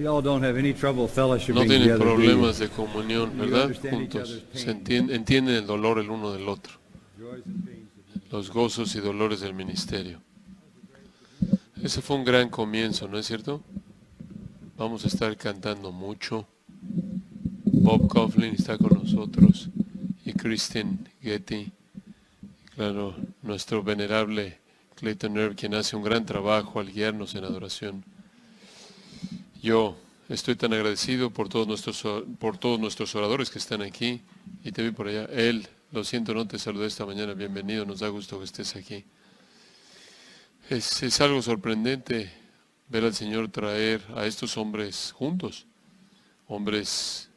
No tienen problemas de comunión, ¿verdad? Juntos. entienden, el dolor el uno del otro. Los gozos y dolores del ministerio. Ese fue un gran comienzo, ¿no es cierto? Vamos a estar cantando mucho. Bob Coughlin está con nosotros y Kristen Getty. Claro, nuestro venerable Clayton Erb, quien hace un gran trabajo al guiarnos en adoración. Yo estoy tan agradecido por todos nuestros, por todos nuestros oradores que están aquí y te vi por allá. Él, lo siento, no te saludé esta mañana. Bienvenido, nos da gusto que estés aquí. Es, es algo sorprendente ver al Señor traer a estos hombres juntos, hombres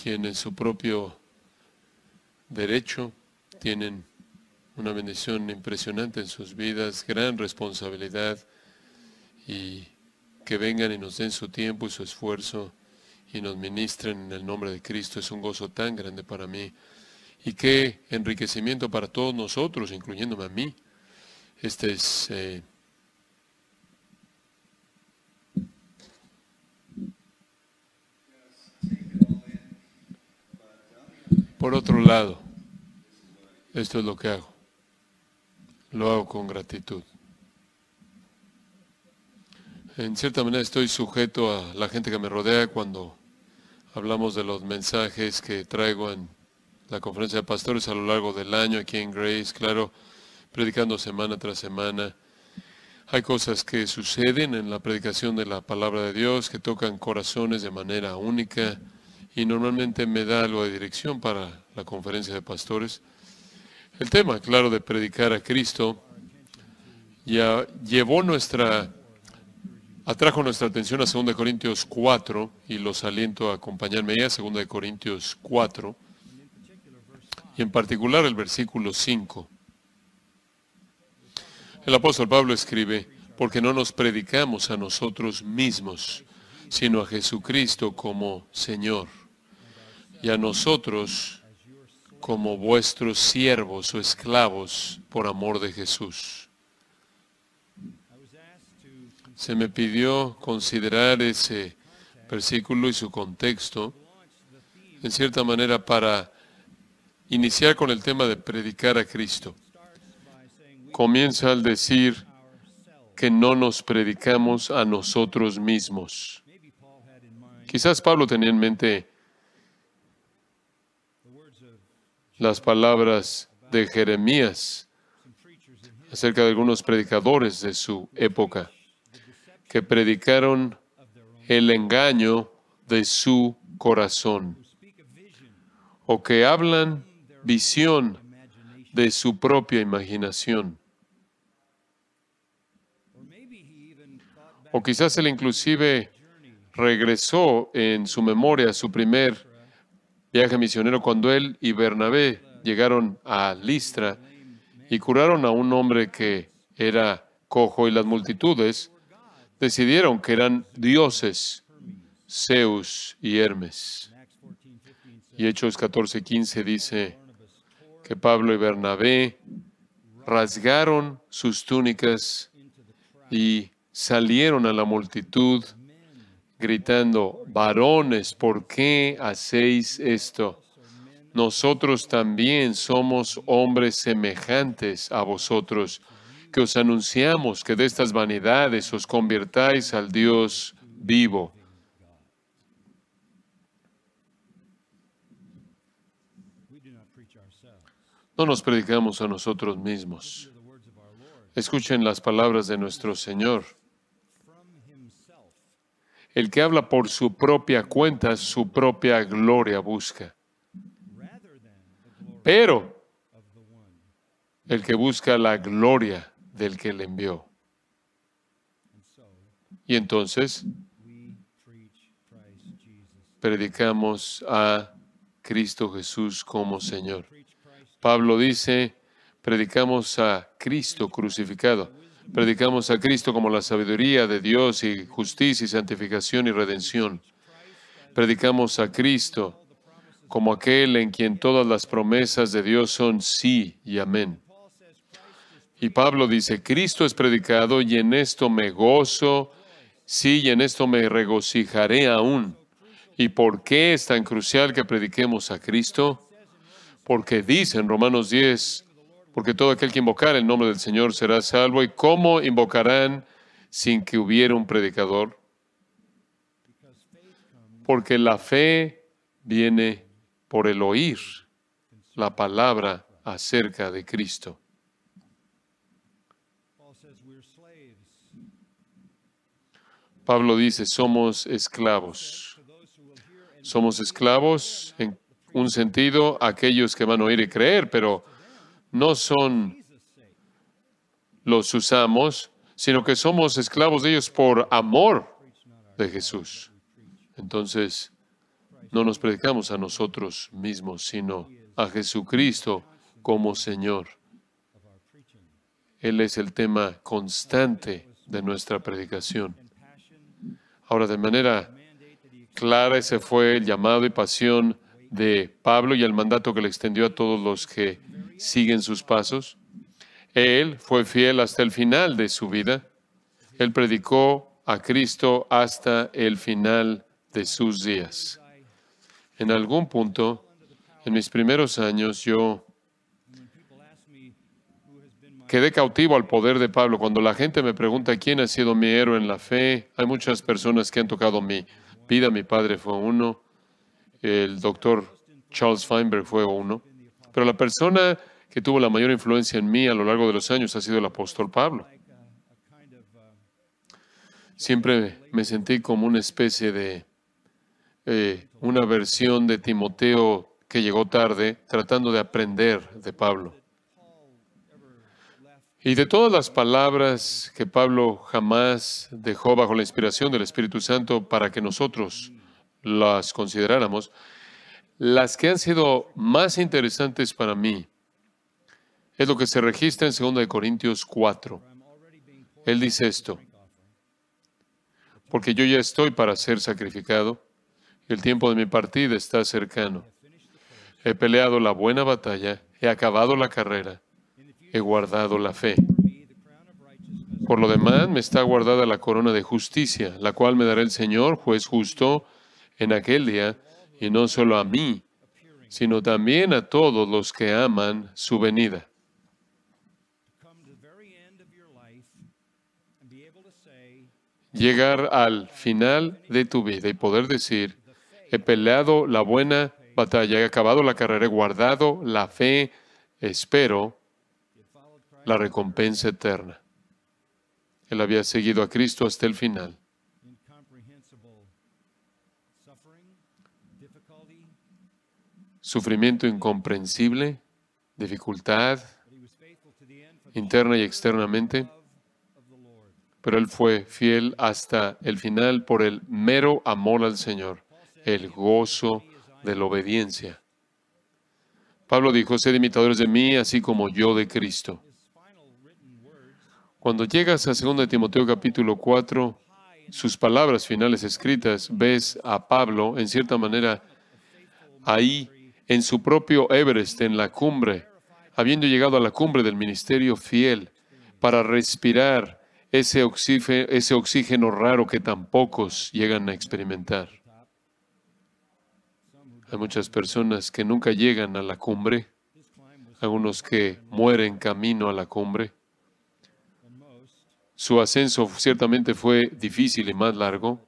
quienes en su propio derecho tienen una bendición impresionante en sus vidas, gran responsabilidad y que vengan y nos den su tiempo y su esfuerzo y nos ministren en el nombre de Cristo. Es un gozo tan grande para mí y qué enriquecimiento para todos nosotros, incluyéndome a mí. Este es eh, Por otro lado, esto es lo que hago. Lo hago con gratitud en cierta manera estoy sujeto a la gente que me rodea cuando hablamos de los mensajes que traigo en la conferencia de pastores a lo largo del año aquí en Grace, claro, predicando semana tras semana. Hay cosas que suceden en la predicación de la palabra de Dios que tocan corazones de manera única y normalmente me da algo de dirección para la conferencia de pastores. El tema, claro, de predicar a Cristo ya llevó nuestra atrajo nuestra atención a 2 Corintios 4 y los aliento a acompañarme a 2 Corintios 4 y en particular el versículo 5. El apóstol Pablo escribe, porque no nos predicamos a nosotros mismos, sino a Jesucristo como Señor y a nosotros como vuestros siervos o esclavos por amor de Jesús. Se me pidió considerar ese versículo y su contexto, en cierta manera, para iniciar con el tema de predicar a Cristo. Comienza al decir que no nos predicamos a nosotros mismos. Quizás Pablo tenía en mente las palabras de Jeremías acerca de algunos predicadores de su época que predicaron el engaño de su corazón o que hablan visión de su propia imaginación. O quizás él inclusive regresó en su memoria a su primer viaje misionero cuando él y Bernabé llegaron a Listra y curaron a un hombre que era cojo y las multitudes decidieron que eran dioses Zeus y Hermes. Y Hechos 14:15 dice que Pablo y Bernabé rasgaron sus túnicas y salieron a la multitud gritando, varones, ¿por qué hacéis esto? Nosotros también somos hombres semejantes a vosotros que os anunciamos que de estas vanidades os convirtáis al Dios vivo. No nos predicamos a nosotros mismos. Escuchen las palabras de nuestro Señor. El que habla por su propia cuenta, su propia gloria busca. Pero el que busca la gloria del que le envió. Y entonces predicamos a Cristo Jesús como Señor. Pablo dice, predicamos a Cristo crucificado. Predicamos a Cristo como la sabiduría de Dios y justicia y santificación y redención. Predicamos a Cristo como aquel en quien todas las promesas de Dios son sí y amén. Y Pablo dice, Cristo es predicado y en esto me gozo, sí, y en esto me regocijaré aún. ¿Y por qué es tan crucial que prediquemos a Cristo? Porque dice en Romanos 10, porque todo aquel que invocar el nombre del Señor será salvo. ¿Y cómo invocarán sin que hubiera un predicador? Porque la fe viene por el oír la palabra acerca de Cristo. Pablo dice, somos esclavos. Somos esclavos en un sentido, aquellos que van a oír y creer, pero no son los usamos, sino que somos esclavos de ellos por amor de Jesús. Entonces, no nos predicamos a nosotros mismos, sino a Jesucristo como Señor. Él es el tema constante de nuestra predicación. Ahora, de manera clara, ese fue el llamado y pasión de Pablo y el mandato que le extendió a todos los que siguen sus pasos. Él fue fiel hasta el final de su vida. Él predicó a Cristo hasta el final de sus días. En algún punto, en mis primeros años, yo quedé cautivo al poder de Pablo. Cuando la gente me pregunta quién ha sido mi héroe en la fe, hay muchas personas que han tocado mi vida. Mi padre fue uno, el doctor Charles Feinberg fue uno. Pero la persona que tuvo la mayor influencia en mí a lo largo de los años ha sido el apóstol Pablo. Siempre me sentí como una especie de eh, una versión de Timoteo que llegó tarde, tratando de aprender de Pablo. Y de todas las palabras que Pablo jamás dejó bajo la inspiración del Espíritu Santo para que nosotros las consideráramos, las que han sido más interesantes para mí es lo que se registra en 2 Corintios 4. Él dice esto, porque yo ya estoy para ser sacrificado y el tiempo de mi partida está cercano. He peleado la buena batalla, he acabado la carrera he guardado la fe. Por lo demás, me está guardada la corona de justicia, la cual me dará el Señor, juez justo, en aquel día, y no solo a mí, sino también a todos los que aman su venida. Llegar al final de tu vida y poder decir, he peleado la buena batalla, he acabado la carrera, he guardado la fe, espero la recompensa eterna. Él había seguido a Cristo hasta el final. Sufrimiento incomprensible, dificultad, interna y externamente, pero él fue fiel hasta el final por el mero amor al Señor, el gozo de la obediencia. Pablo dijo, sed imitadores de mí, así como yo de Cristo. Cuando llegas a 2 Timoteo capítulo 4, sus palabras finales escritas, ves a Pablo, en cierta manera, ahí en su propio Everest, en la cumbre, habiendo llegado a la cumbre del ministerio fiel, para respirar ese oxígeno, ese oxígeno raro que tan pocos llegan a experimentar. Hay muchas personas que nunca llegan a la cumbre, algunos que mueren camino a la cumbre, su ascenso ciertamente fue difícil y más largo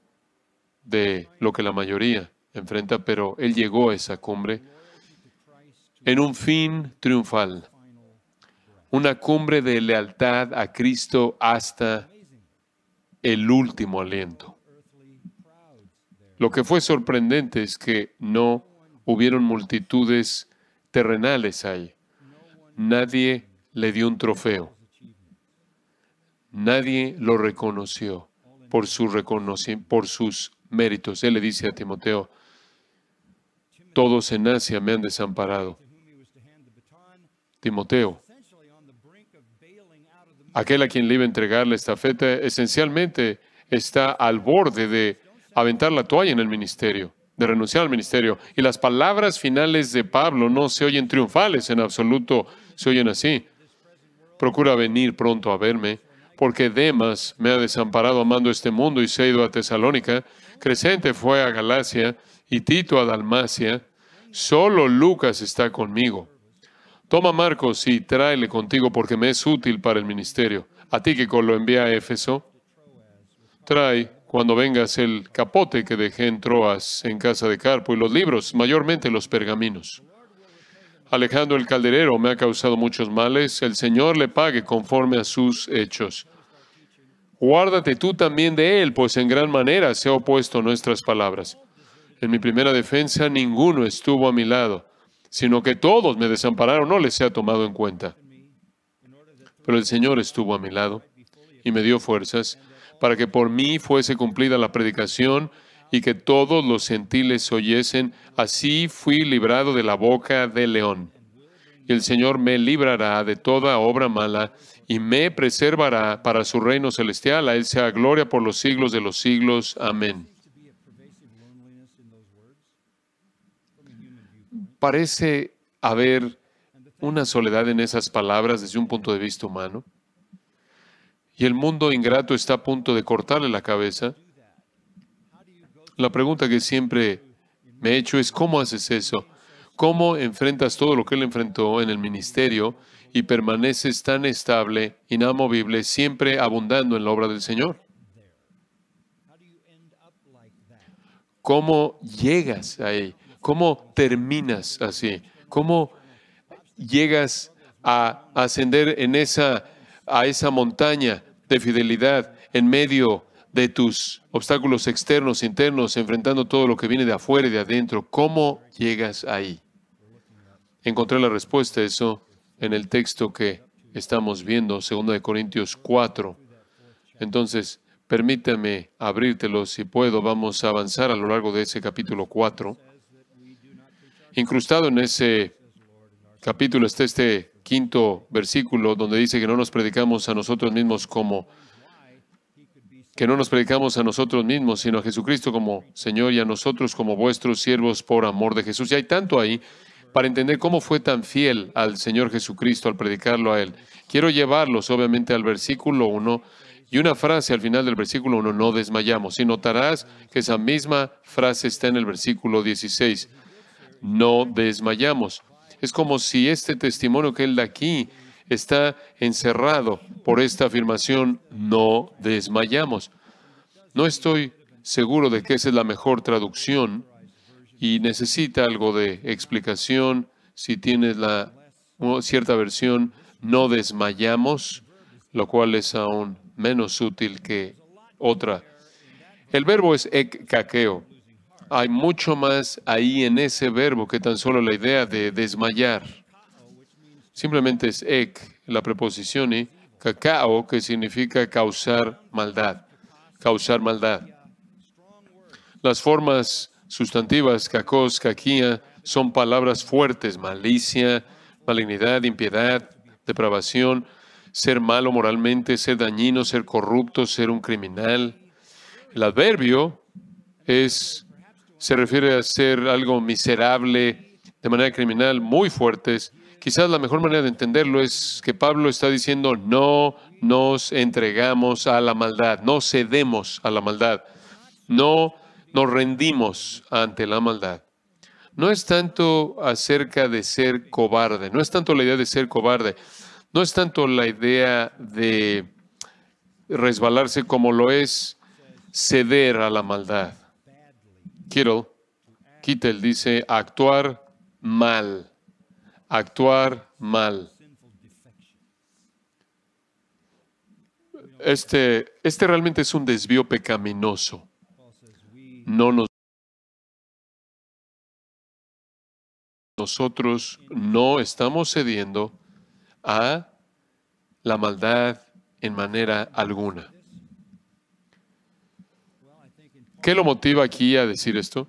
de lo que la mayoría enfrenta, pero él llegó a esa cumbre en un fin triunfal, una cumbre de lealtad a Cristo hasta el último aliento. Lo que fue sorprendente es que no hubieron multitudes terrenales ahí. Nadie le dio un trofeo. Nadie lo reconoció por, su por sus méritos. Él le dice a Timoteo, todos en Asia me han desamparado. Timoteo, aquel a quien le iba a entregar la estafeta, esencialmente está al borde de aventar la toalla en el ministerio, de renunciar al ministerio. Y las palabras finales de Pablo no se oyen triunfales en absoluto, se oyen así. Procura venir pronto a verme porque Demas me ha desamparado amando este mundo y se ha ido a Tesalónica. Crescente fue a Galacia y Tito a Dalmacia. Solo Lucas está conmigo. Toma Marcos y tráele contigo porque me es útil para el ministerio. A ti que lo envía a Éfeso, trae cuando vengas el capote que dejé en Troas en casa de Carpo y los libros, mayormente los pergaminos. Alejandro el Calderero me ha causado muchos males, el Señor le pague conforme a sus hechos. Guárdate tú también de él, pues en gran manera se ha opuesto a nuestras palabras. En mi primera defensa ninguno estuvo a mi lado, sino que todos me desampararon, no les ha tomado en cuenta. Pero el Señor estuvo a mi lado y me dio fuerzas para que por mí fuese cumplida la predicación y que todos los gentiles oyesen, así fui librado de la boca del león. Y el Señor me librará de toda obra mala y me preservará para su reino celestial. A Él sea gloria por los siglos de los siglos. Amén. Parece haber una soledad en esas palabras desde un punto de vista humano. Y el mundo ingrato está a punto de cortarle la cabeza. La pregunta que siempre me he hecho es, ¿cómo haces eso? ¿Cómo enfrentas todo lo que él enfrentó en el ministerio y permaneces tan estable, inamovible, siempre abundando en la obra del Señor? ¿Cómo llegas ahí? ¿Cómo terminas así? ¿Cómo llegas a ascender en esa, a esa montaña de fidelidad en medio de tus obstáculos externos, internos, enfrentando todo lo que viene de afuera y de adentro. ¿Cómo llegas ahí? Encontré la respuesta a eso en el texto que estamos viendo, 2 Corintios 4. Entonces, permítame abrírtelo si puedo. Vamos a avanzar a lo largo de ese capítulo 4. Incrustado en ese capítulo está este quinto versículo donde dice que no nos predicamos a nosotros mismos como que no nos predicamos a nosotros mismos, sino a Jesucristo como Señor y a nosotros como vuestros siervos por amor de Jesús. Y hay tanto ahí para entender cómo fue tan fiel al Señor Jesucristo al predicarlo a Él. Quiero llevarlos, obviamente, al versículo 1 y una frase al final del versículo 1, no desmayamos. Y notarás que esa misma frase está en el versículo 16, no desmayamos. Es como si este testimonio que Él da aquí está encerrado por esta afirmación, no desmayamos. No estoy seguro de que esa es la mejor traducción y necesita algo de explicación. Si tienes la cierta versión, no desmayamos, lo cual es aún menos útil que otra. El verbo es ekakeo. Hay mucho más ahí en ese verbo que tan solo la idea de desmayar. Simplemente es ek, la preposición, y cacao, que significa causar maldad. Causar maldad. Las formas sustantivas, cacos, caquía, son palabras fuertes, malicia, malignidad, impiedad, depravación, ser malo moralmente, ser dañino, ser corrupto, ser un criminal. El adverbio es, se refiere a ser algo miserable, de manera criminal, muy fuertes, Quizás la mejor manera de entenderlo es que Pablo está diciendo, no nos entregamos a la maldad, no cedemos a la maldad, no nos rendimos ante la maldad. No es tanto acerca de ser cobarde, no es tanto la idea de ser cobarde, no es tanto la idea de resbalarse como lo es ceder a la maldad. Kittel dice actuar mal actuar mal. Este, este realmente es un desvío pecaminoso. No nos nosotros no estamos cediendo a la maldad en manera alguna. ¿Qué lo motiva aquí a decir esto?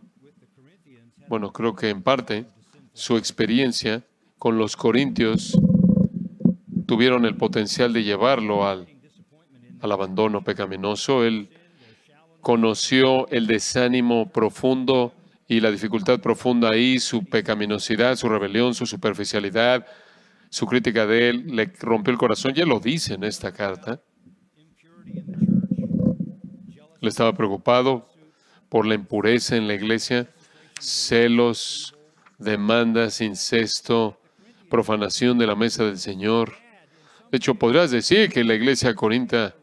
Bueno, creo que en parte su experiencia con los corintios tuvieron el potencial de llevarlo al, abandono pecaminoso. Él conoció el desánimo profundo y la dificultad profunda ahí, su pecaminosidad, su rebelión, su superficialidad, su crítica de él, le rompió el corazón. Ya lo dice en esta carta. Le estaba preocupado por la impureza en la iglesia, celos, demandas, incesto, profanación de la mesa del Señor. De hecho, podrías decir que la iglesia corinta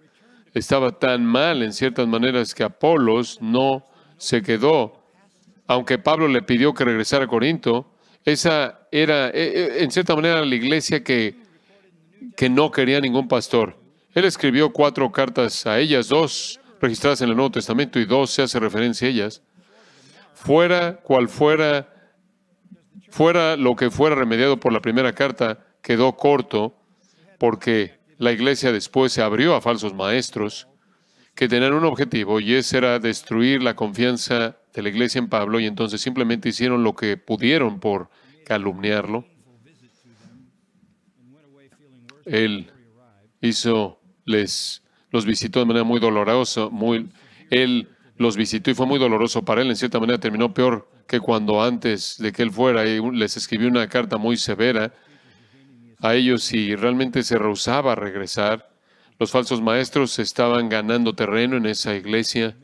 estaba tan mal en ciertas maneras que Apolos no se quedó. Aunque Pablo le pidió que regresara a Corinto, esa era, e, e, en cierta manera, la iglesia que, que no quería ningún pastor. Él escribió cuatro cartas a ellas, dos registradas en el Nuevo Testamento y dos se hace referencia a ellas. Fuera cual fuera fuera lo que fuera remediado por la primera carta, quedó corto porque la iglesia después se abrió a falsos maestros que tenían un objetivo y ese era destruir la confianza de la iglesia en Pablo y entonces simplemente hicieron lo que pudieron por calumniarlo. Él hizo, les los visitó de manera muy dolorosa, muy, él los visitó y fue muy doloroso para él, en cierta manera terminó peor que cuando antes de que él fuera eh, les escribió una carta muy severa a ellos y realmente se rehusaba a regresar. Los falsos maestros estaban ganando terreno en esa iglesia,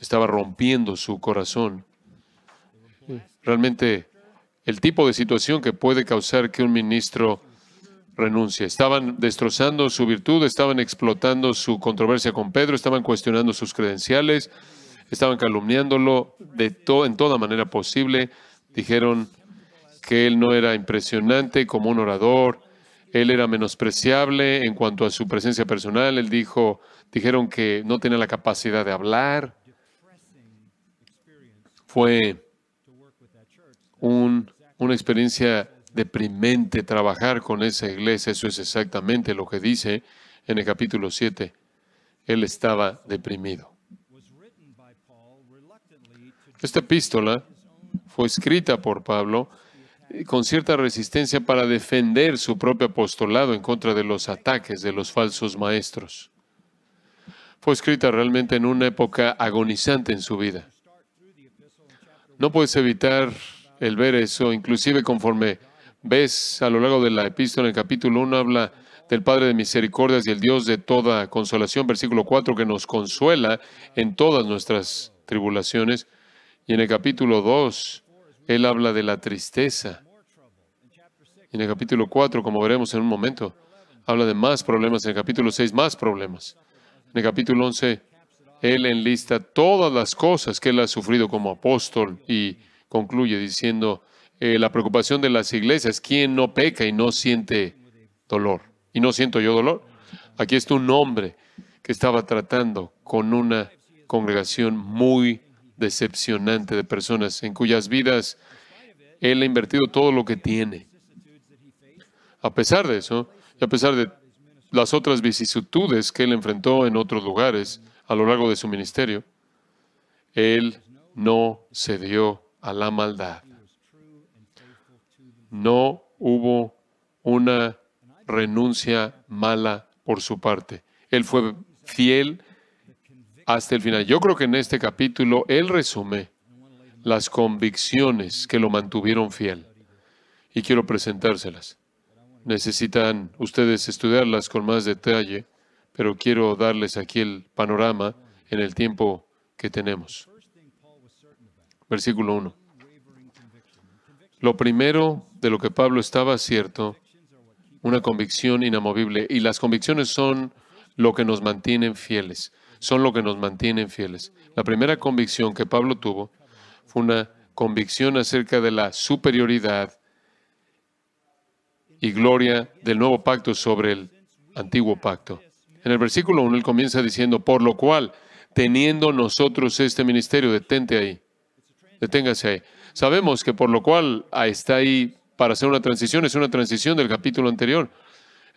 estaba rompiendo su corazón. Realmente el tipo de situación que puede causar que un ministro renuncie. Estaban destrozando su virtud, estaban explotando su controversia con Pedro, estaban cuestionando sus credenciales, estaban calumniándolo de en toda manera posible. Dijeron que él no era impresionante como un orador, él era menospreciable en cuanto a su presencia personal, él dijo, dijeron que no tenía la capacidad de hablar. Fue una experiencia deprimente trabajar con esa iglesia, eso es exactamente lo que dice en el capítulo 7. Él estaba deprimido. Esta epístola fue escrita por Pablo eh, con cierta resistencia para defender su propio apostolado en contra de los ataques de los falsos maestros. Fue escrita realmente en una época agonizante en su vida. No puedes evitar el ver eso, inclusive conforme ves a lo largo de la epístola, en el capítulo 1 habla del Padre de misericordias y el Dios de toda consolación, versículo 4, que nos consuela en todas nuestras tribulaciones. Y en el capítulo 2, él habla de la tristeza. En el capítulo 4, como veremos en un momento, habla de más problemas. En el capítulo 6, más problemas. En el capítulo 11, él enlista todas las cosas que él ha sufrido como apóstol y concluye diciendo, eh, la preocupación de las iglesias, ¿quién no peca y no siente dolor? ¿Y no siento yo dolor? Aquí está un hombre que estaba tratando con una congregación muy decepcionante de personas en cuyas vidas Él ha invertido todo lo que tiene. A pesar de eso, y a pesar de las otras vicisitudes que Él enfrentó en otros lugares a lo largo de su ministerio, Él no cedió a la maldad. No hubo una renuncia mala por su parte. Él fue fiel hasta el final. Yo creo que en este capítulo él resume las convicciones que lo mantuvieron fiel. Y quiero presentárselas. Necesitan ustedes estudiarlas con más detalle, pero quiero darles aquí el panorama en el tiempo que tenemos. Versículo 1. Lo primero de lo que Pablo estaba cierto, una convicción inamovible, y las convicciones son lo que nos mantienen fieles son lo que nos mantienen fieles. La primera convicción que Pablo tuvo fue una convicción acerca de la superioridad y gloria del nuevo pacto sobre el antiguo pacto. En el versículo 1 él comienza diciendo, por lo cual, teniendo nosotros este ministerio, detente ahí, deténgase ahí. Sabemos que por lo cual está ahí para hacer una transición, es una transición del capítulo anterior,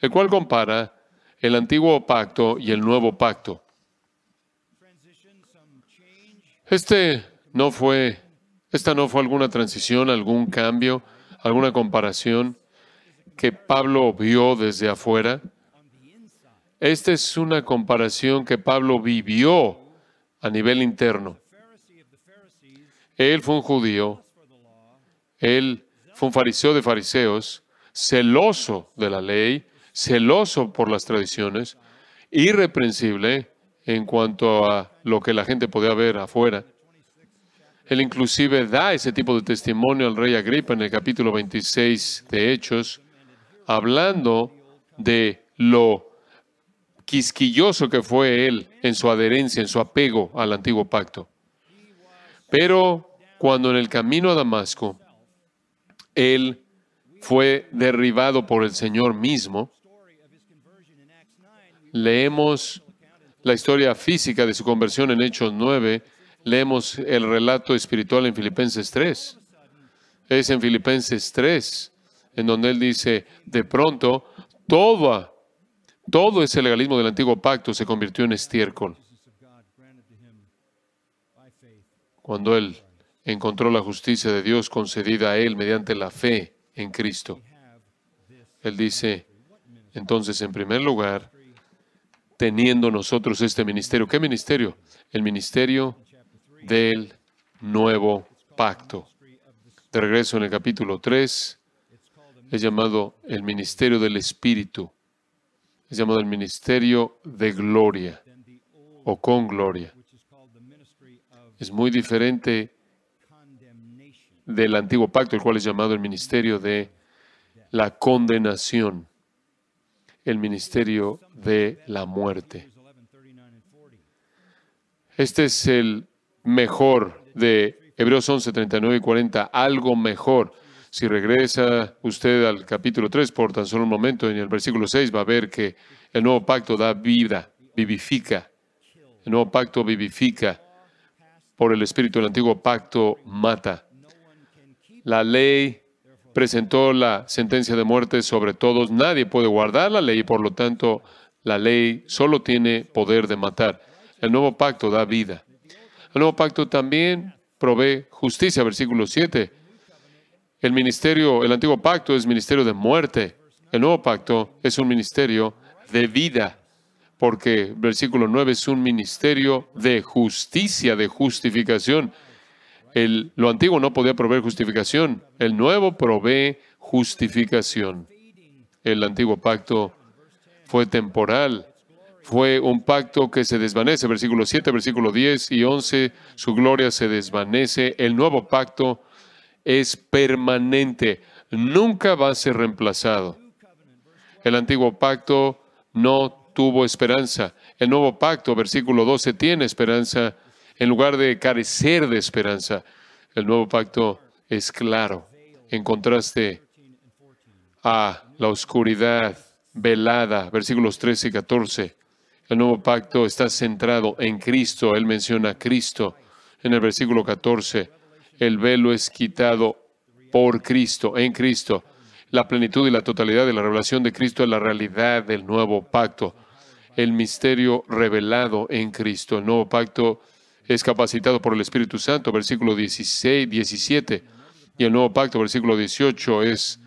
el cual compara el antiguo pacto y el nuevo pacto. Este no fue, esta no fue alguna transición, algún cambio, alguna comparación que Pablo vio desde afuera. Esta es una comparación que Pablo vivió a nivel interno. Él fue un judío, él fue un fariseo de fariseos, celoso de la ley, celoso por las tradiciones, irreprensible en cuanto a lo que la gente podía ver afuera. Él inclusive da ese tipo de testimonio al rey Agripa en el capítulo 26 de Hechos, hablando de lo quisquilloso que fue él en su adherencia, en su apego al antiguo pacto. Pero cuando en el camino a Damasco, él fue derribado por el Señor mismo, leemos la historia física de su conversión en Hechos 9, leemos el relato espiritual en Filipenses 3. Es en Filipenses 3, en donde él dice, de pronto, todo, todo ese legalismo del antiguo pacto se convirtió en estiércol. Cuando él encontró la justicia de Dios concedida a él mediante la fe en Cristo. Él dice, entonces, en primer lugar, teniendo nosotros este ministerio. ¿Qué ministerio? El ministerio del nuevo pacto. De regreso en el capítulo 3, es llamado el ministerio del Espíritu, es llamado el ministerio de gloria o con gloria. Es muy diferente del antiguo pacto, el cual es llamado el ministerio de la condenación el ministerio de la muerte. Este es el mejor de Hebreos 11, 39 y 40, algo mejor. Si regresa usted al capítulo 3 por tan solo un momento, en el versículo 6 va a ver que el nuevo pacto da vida, vivifica. El nuevo pacto vivifica. Por el espíritu el antiguo pacto mata. La ley presentó la sentencia de muerte sobre todos. Nadie puede guardar la ley por lo tanto la ley solo tiene poder de matar. El nuevo pacto da vida. El nuevo pacto también provee justicia, versículo 7. El ministerio, el antiguo pacto es ministerio de muerte. El nuevo pacto es un ministerio de vida, porque versículo 9 es un ministerio de justicia, de justificación. El, lo antiguo no podía proveer justificación, el nuevo provee justificación. El antiguo pacto fue temporal, fue un pacto que se desvanece. Versículo 7, versículo 10 y 11, su gloria se desvanece. El nuevo pacto es permanente, nunca va a ser reemplazado. El antiguo pacto no tuvo esperanza. El nuevo pacto, versículo 12, tiene esperanza en lugar de carecer de esperanza. El nuevo pacto es claro, en contraste a la oscuridad velada, versículos 13 y 14. El nuevo pacto está centrado en Cristo. Él menciona a Cristo en el versículo 14. El velo es quitado por Cristo, en Cristo. La plenitud y la totalidad de la revelación de Cristo es la realidad del nuevo pacto. El misterio revelado en Cristo. El nuevo pacto es capacitado por el Espíritu Santo, versículo 16, 17. Y el nuevo pacto, versículo 18, es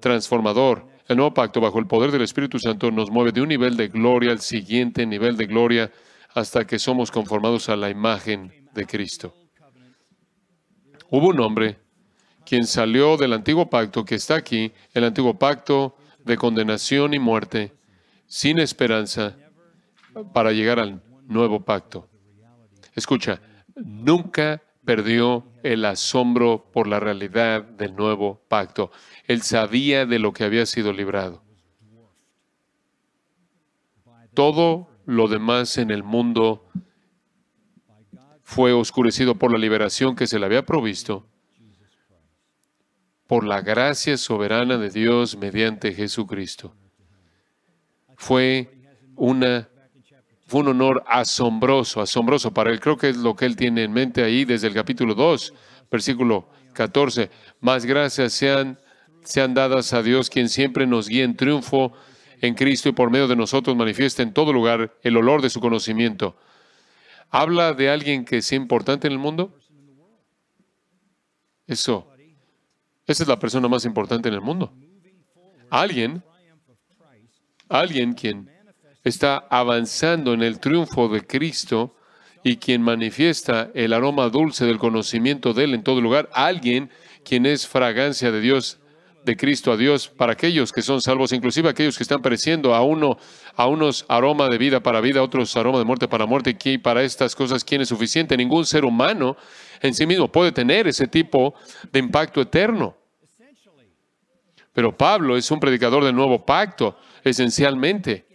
transformador. El nuevo pacto, bajo el poder del Espíritu Santo, nos mueve de un nivel de gloria al siguiente nivel de gloria hasta que somos conformados a la imagen de Cristo. Hubo un hombre quien salió del antiguo pacto que está aquí, el antiguo pacto de condenación y muerte, sin esperanza, para llegar al nuevo pacto. Escucha, nunca perdió el asombro por la realidad del nuevo pacto. Él sabía de lo que había sido librado. Todo lo demás en el mundo fue oscurecido por la liberación que se le había provisto, por la gracia soberana de Dios mediante Jesucristo. Fue una fue un honor asombroso, asombroso para él. Creo que es lo que él tiene en mente ahí desde el capítulo 2, versículo 14. Más gracias sean, sean dadas a Dios, quien siempre nos guía en triunfo en Cristo y por medio de nosotros manifiesta en todo lugar el olor de su conocimiento. ¿Habla de alguien que es importante en el mundo? Eso. Esa es la persona más importante en el mundo. Alguien, alguien quien está avanzando en el triunfo de Cristo y quien manifiesta el aroma dulce del conocimiento de Él en todo lugar, alguien quien es fragancia de Dios, de Cristo a Dios, para aquellos que son salvos, inclusive aquellos que están pereciendo a uno, a unos aroma de vida para vida, otros aroma de muerte para muerte, y para estas cosas, ¿quién es suficiente? Ningún ser humano en sí mismo puede tener ese tipo de impacto eterno. Pero Pablo es un predicador del nuevo pacto, esencialmente.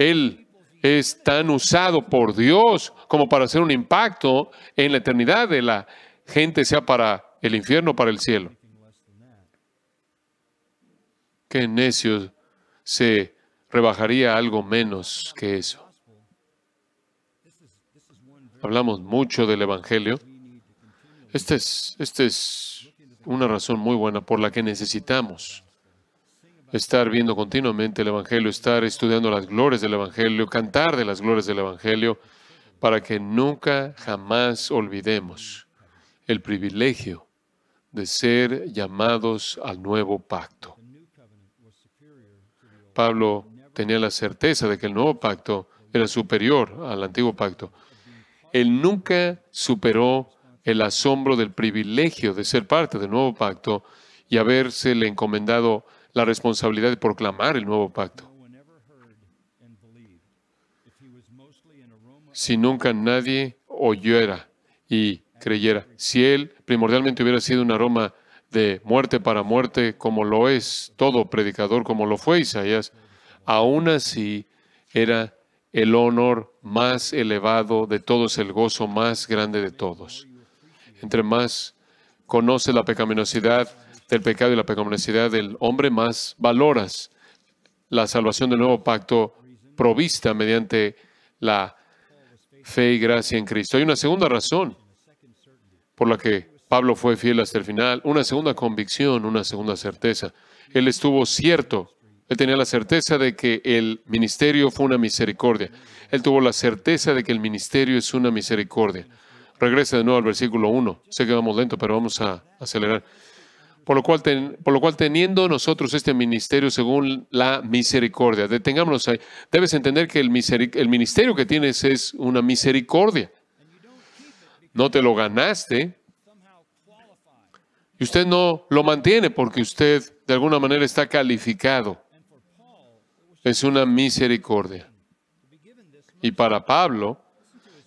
Él es tan usado por Dios como para hacer un impacto en la eternidad de la gente, sea para el infierno o para el cielo. Qué necio se rebajaría algo menos que eso. Hablamos mucho del Evangelio. Esta es, este es una razón muy buena por la que necesitamos estar viendo continuamente el Evangelio, estar estudiando las glorias del Evangelio, cantar de las glorias del Evangelio, para que nunca jamás olvidemos el privilegio de ser llamados al nuevo pacto. Pablo tenía la certeza de que el nuevo pacto era superior al antiguo pacto. Él nunca superó el asombro del privilegio de ser parte del nuevo pacto y habérsele encomendado la responsabilidad de proclamar el nuevo pacto. Si nunca nadie oyera y creyera, si él primordialmente hubiera sido un aroma de muerte para muerte, como lo es todo predicador, como lo fue Isaías, aún así era el honor más elevado de todos, el gozo más grande de todos. Entre más conoce la pecaminosidad, del pecado y la pecaminosidad del hombre, más valoras la salvación del nuevo pacto provista mediante la fe y gracia en Cristo. Hay una segunda razón por la que Pablo fue fiel hasta el final, una segunda convicción, una segunda certeza. Él estuvo cierto, él tenía la certeza de que el ministerio fue una misericordia. Él tuvo la certeza de que el ministerio es una misericordia. Regresa de nuevo al versículo 1. Sé que vamos lento, pero vamos a acelerar. Por lo, cual por lo cual teniendo nosotros este ministerio según la misericordia, detengámonos ahí, debes entender que el, el ministerio que tienes es una misericordia. No te lo ganaste, y usted no lo mantiene porque usted de alguna manera está calificado. Es una misericordia. Y para Pablo,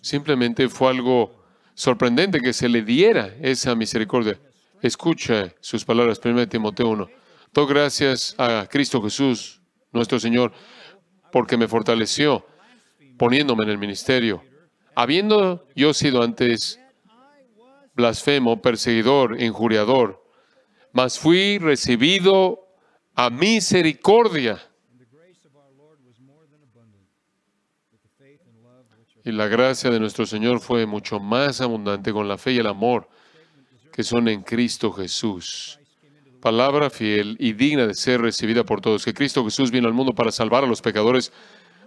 simplemente fue algo sorprendente que se le diera esa misericordia. Escucha sus palabras, 1 Timoteo 1. Doy gracias a Cristo Jesús, nuestro Señor, porque me fortaleció poniéndome en el ministerio. Habiendo yo sido antes blasfemo, perseguidor, injuriador, mas fui recibido a misericordia. Y la gracia de nuestro Señor fue mucho más abundante con la fe y el amor que son en Cristo Jesús. Palabra fiel y digna de ser recibida por todos, que Cristo Jesús vino al mundo para salvar a los pecadores,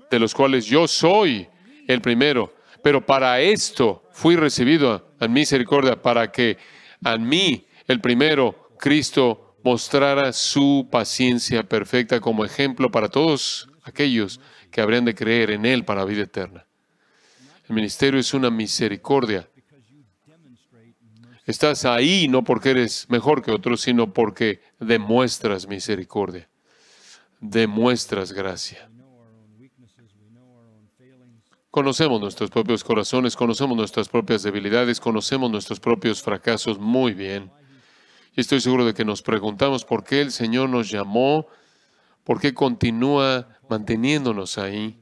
de los cuales yo soy el primero. Pero para esto fui recibido en misericordia, para que a mí, el primero, Cristo, mostrara su paciencia perfecta como ejemplo para todos aquellos que habrían de creer en Él para vida eterna. El ministerio es una misericordia Estás ahí no porque eres mejor que otros, sino porque demuestras misericordia, demuestras gracia. Conocemos nuestros propios corazones, conocemos nuestras propias debilidades, conocemos nuestros propios fracasos muy bien. Y estoy seguro de que nos preguntamos por qué el Señor nos llamó, por qué continúa manteniéndonos ahí.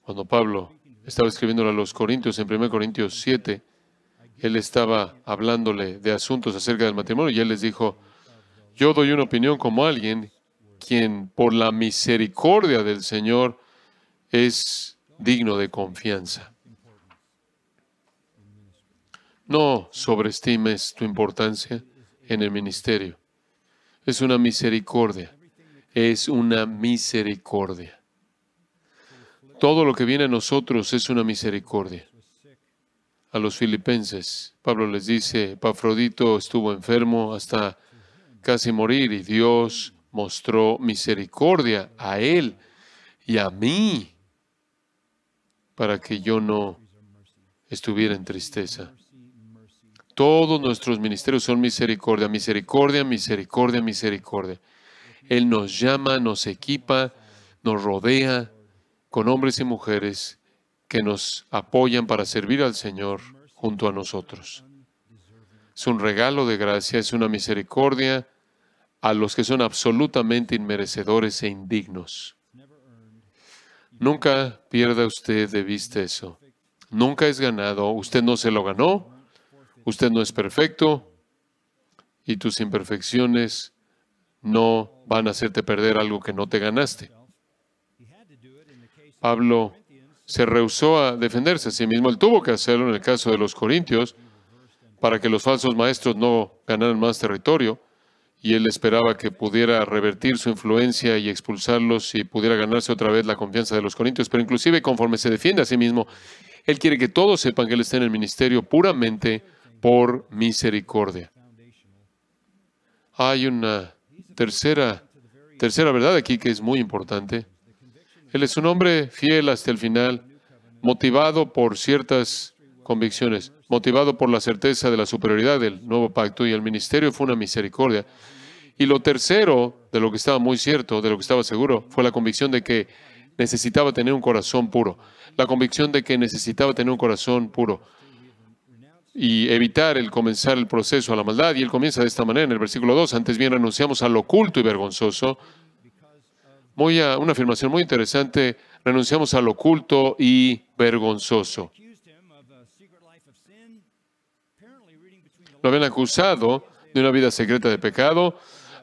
Cuando Pablo estaba escribiéndole a los Corintios en 1 Corintios 7, él estaba hablándole de asuntos acerca del matrimonio y él les dijo, yo doy una opinión como alguien quien por la misericordia del Señor es digno de confianza. No sobreestimes tu importancia en el ministerio. Es una misericordia. Es una misericordia. Todo lo que viene a nosotros es una misericordia a los filipenses. Pablo les dice, Pafrodito estuvo enfermo hasta casi morir y Dios mostró misericordia a él y a mí para que yo no estuviera en tristeza. Todos nuestros ministerios son misericordia, misericordia, misericordia, misericordia. Él nos llama, nos equipa, nos rodea con hombres y mujeres que nos apoyan para servir al Señor junto a nosotros. Es un regalo de gracia, es una misericordia a los que son absolutamente inmerecedores e indignos. Nunca pierda usted de vista eso. Nunca es ganado. Usted no se lo ganó. Usted no es perfecto. Y tus imperfecciones no van a hacerte perder algo que no te ganaste. Pablo se rehusó a defenderse a sí mismo. Él tuvo que hacerlo en el caso de los corintios para que los falsos maestros no ganaran más territorio y él esperaba que pudiera revertir su influencia y expulsarlos y pudiera ganarse otra vez la confianza de los corintios. Pero inclusive conforme se defiende a sí mismo, él quiere que todos sepan que él está en el ministerio puramente por misericordia. Hay una tercera, tercera verdad aquí que es muy importante. Él es un hombre fiel hasta el final, motivado por ciertas convicciones, motivado por la certeza de la superioridad del nuevo pacto y el ministerio fue una misericordia. Y lo tercero, de lo que estaba muy cierto, de lo que estaba seguro, fue la convicción de que necesitaba tener un corazón puro, la convicción de que necesitaba tener un corazón puro y evitar el comenzar el proceso a la maldad. Y él comienza de esta manera en el versículo 2, antes bien renunciamos al oculto y vergonzoso, muy ah, una afirmación muy interesante, renunciamos al oculto y vergonzoso. Lo habían acusado de una vida secreta de pecado.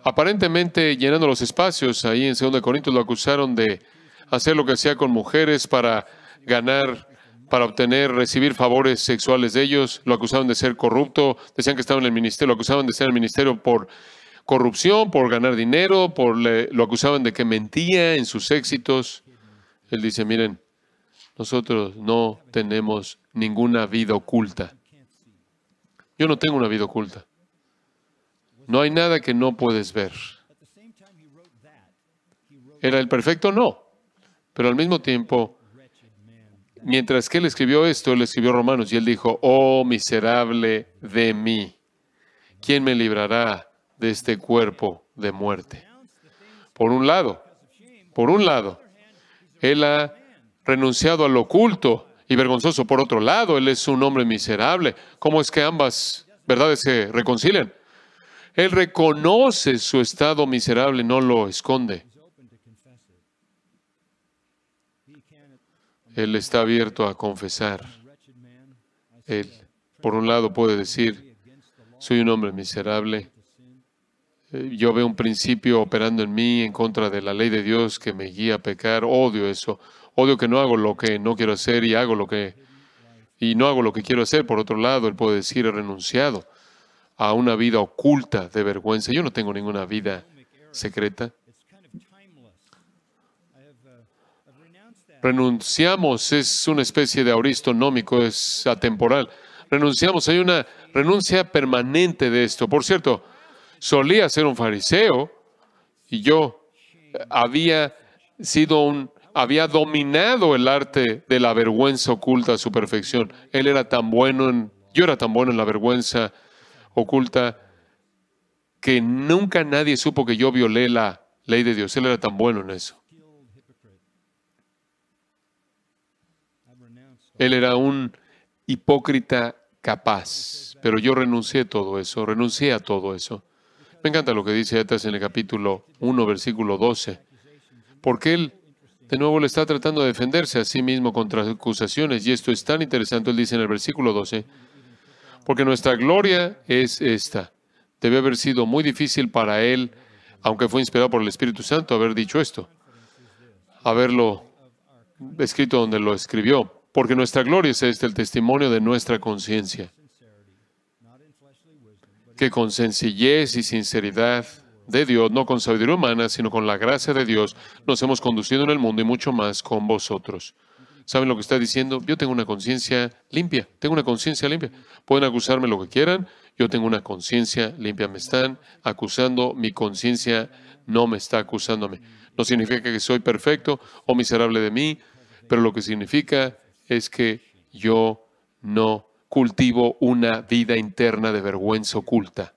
Aparentemente, llenando los espacios, ahí en 2 Corintios lo acusaron de hacer lo que hacía con mujeres para ganar, para obtener, recibir favores sexuales de ellos. Lo acusaron de ser corrupto. Decían que estaba en el ministerio. Lo acusaban de ser en el ministerio por corrupción, por ganar dinero, por lo acusaban de que mentía en sus éxitos. Él dice, miren, nosotros no tenemos ninguna vida oculta. Yo no tengo una vida oculta. No hay nada que no puedes ver. ¿Era el perfecto? No. Pero al mismo tiempo, mientras que él escribió esto, él escribió Romanos y él dijo, oh miserable de mí, ¿quién me librará de este cuerpo de muerte. Por un lado, por un lado, Él ha renunciado al oculto y vergonzoso. Por otro lado, Él es un hombre miserable. ¿Cómo es que ambas verdades se reconcilian? Él reconoce su estado miserable, no lo esconde. Él está abierto a confesar. Él, por un lado, puede decir, soy un hombre miserable, yo veo un principio operando en mí en contra de la ley de Dios que me guía a pecar. Odio eso. Odio que no hago lo que no quiero hacer y hago lo que y no hago lo que quiero hacer. Por otro lado, él puede decir he renunciado a una vida oculta de vergüenza. Yo no tengo ninguna vida secreta. Renunciamos es una especie de nómico. es atemporal. Renunciamos, hay una renuncia permanente de esto. Por cierto, solía ser un fariseo y yo eh, había sido un, había dominado el arte de la vergüenza oculta a su perfección. Él era tan bueno en, yo era tan bueno en la vergüenza oculta que nunca nadie supo que yo violé la ley de Dios. Él era tan bueno en eso. Él era un hipócrita capaz, pero yo renuncié a todo eso, renuncié a todo eso. Me encanta lo que dice Atas en el capítulo 1, versículo 12, porque él, de nuevo, le está tratando de defenderse a sí mismo contra acusaciones, y esto es tan interesante, él dice en el versículo 12, porque nuestra gloria es esta. Debe haber sido muy difícil para él, aunque fue inspirado por el Espíritu Santo, haber dicho esto, haberlo escrito donde lo escribió, porque nuestra gloria es este, el testimonio de nuestra conciencia que con sencillez y sinceridad de Dios, no con sabiduría humana, sino con la gracia de Dios, nos hemos conducido en el mundo y mucho más con vosotros. ¿Saben lo que está diciendo? Yo tengo una conciencia limpia, tengo una conciencia limpia. Pueden acusarme lo que quieran, yo tengo una conciencia limpia. Me están acusando, mi conciencia no me está acusándome. No significa que soy perfecto o miserable de mí, pero lo que significa es que yo no cultivo una vida interna de vergüenza oculta.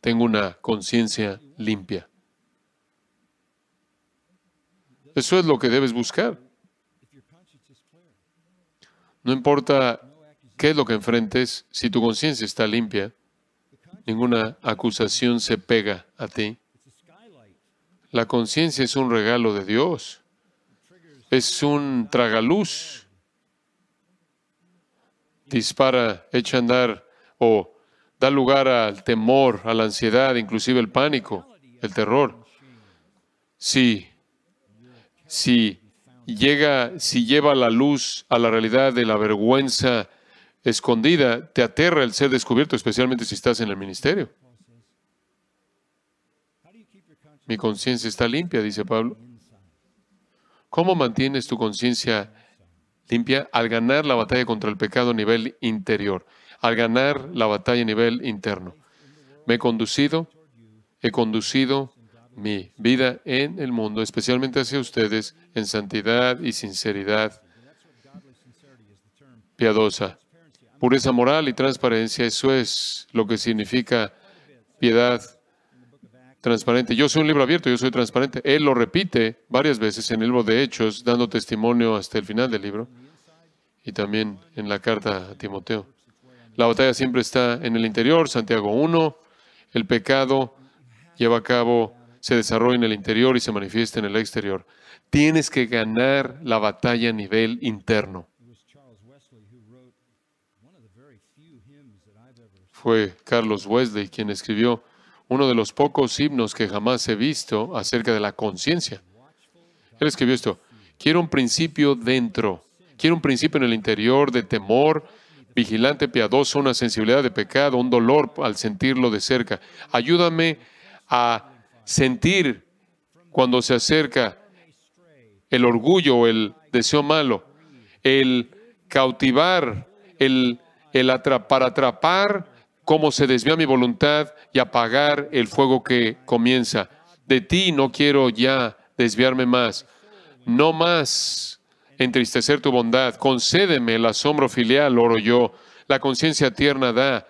Tengo una conciencia limpia. Eso es lo que debes buscar. No importa qué es lo que enfrentes, si tu conciencia está limpia, ninguna acusación se pega a ti. La conciencia es un regalo de Dios. Es un tragaluz dispara, echa a andar o da lugar al temor, a la ansiedad, inclusive el pánico, el terror. Si, si llega, si lleva la luz a la realidad de la vergüenza escondida, te aterra el ser descubierto, especialmente si estás en el ministerio. Mi conciencia está limpia, dice Pablo. ¿Cómo mantienes tu conciencia limpia al ganar la batalla contra el pecado a nivel interior, al ganar la batalla a nivel interno. Me he conducido, he conducido mi vida en el mundo, especialmente hacia ustedes, en santidad y sinceridad piadosa. Pureza moral y transparencia, eso es lo que significa piedad transparente. Yo soy un libro abierto, yo soy transparente. Él lo repite varias veces en el libro de Hechos, dando testimonio hasta el final del libro y también en la carta a Timoteo. La batalla siempre está en el interior, Santiago 1, el pecado lleva a cabo, se desarrolla en el interior y se manifiesta en el exterior. Tienes que ganar la batalla a nivel interno. Fue Carlos Wesley quien escribió uno de los pocos himnos que jamás he visto acerca de la conciencia. Él escribió esto, quiero un principio dentro, quiero un principio en el interior de temor, vigilante, piadoso, una sensibilidad de pecado, un dolor al sentirlo de cerca. Ayúdame a sentir cuando se acerca el orgullo, el deseo malo, el cautivar, el, el atrapar, atrapar cómo se desvía mi voluntad y apagar el fuego que comienza. De ti no quiero ya desviarme más. No más entristecer tu bondad. Concédeme el asombro filial, oro yo. La conciencia tierna da.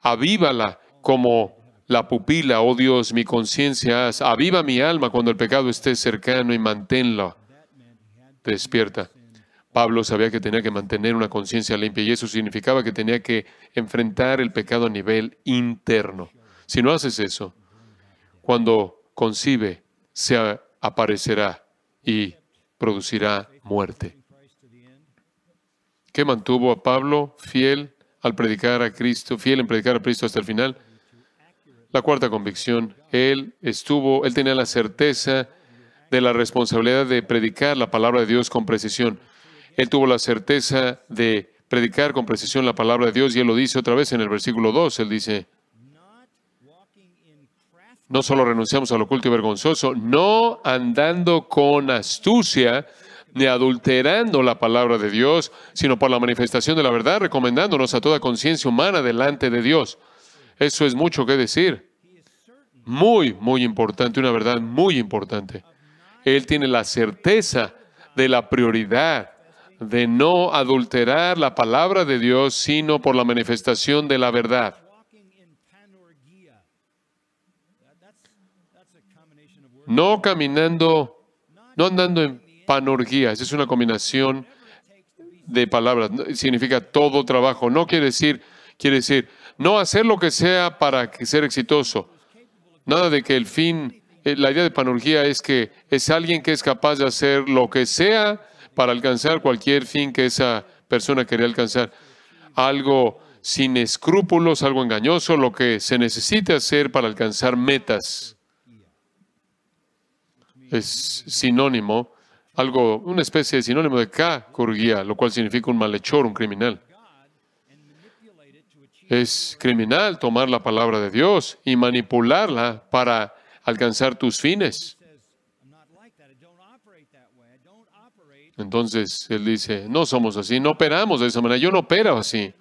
Avívala como la pupila, oh Dios, mi conciencia haz. Aviva mi alma cuando el pecado esté cercano y manténlo. despierta. Pablo sabía que tenía que mantener una conciencia limpia y eso significaba que tenía que enfrentar el pecado a nivel interno. Si no haces eso, cuando concibe, se aparecerá y producirá muerte. ¿Qué mantuvo a Pablo fiel al predicar a Cristo, fiel en predicar a Cristo hasta el final? La cuarta convicción, él estuvo, él tenía la certeza de la responsabilidad de predicar la palabra de Dios con precisión. Él tuvo la certeza de predicar con precisión la palabra de Dios y él lo dice otra vez en el versículo 2. Él dice, no solo renunciamos al oculto y vergonzoso, no andando con astucia ni adulterando la palabra de Dios, sino por la manifestación de la verdad, recomendándonos a toda conciencia humana delante de Dios. Eso es mucho que decir. Muy, muy importante, una verdad muy importante. Él tiene la certeza de la prioridad de no adulterar la palabra de Dios, sino por la manifestación de la verdad. No caminando, no andando en panorgía. es una combinación de palabras. Significa todo trabajo. No quiere decir, quiere decir, no hacer lo que sea para ser exitoso. Nada de que el fin, eh, la idea de panorgía es que es alguien que es capaz de hacer lo que sea para alcanzar cualquier fin que esa persona quería alcanzar. Algo sin escrúpulos, algo engañoso, lo que se necesita hacer para alcanzar metas. Es sinónimo, algo, una especie de sinónimo de K, kurguía lo cual significa un malhechor, un criminal. Es criminal tomar la palabra de Dios y manipularla para alcanzar tus fines. Entonces él dice, no somos así, no operamos de esa manera, yo no opero así.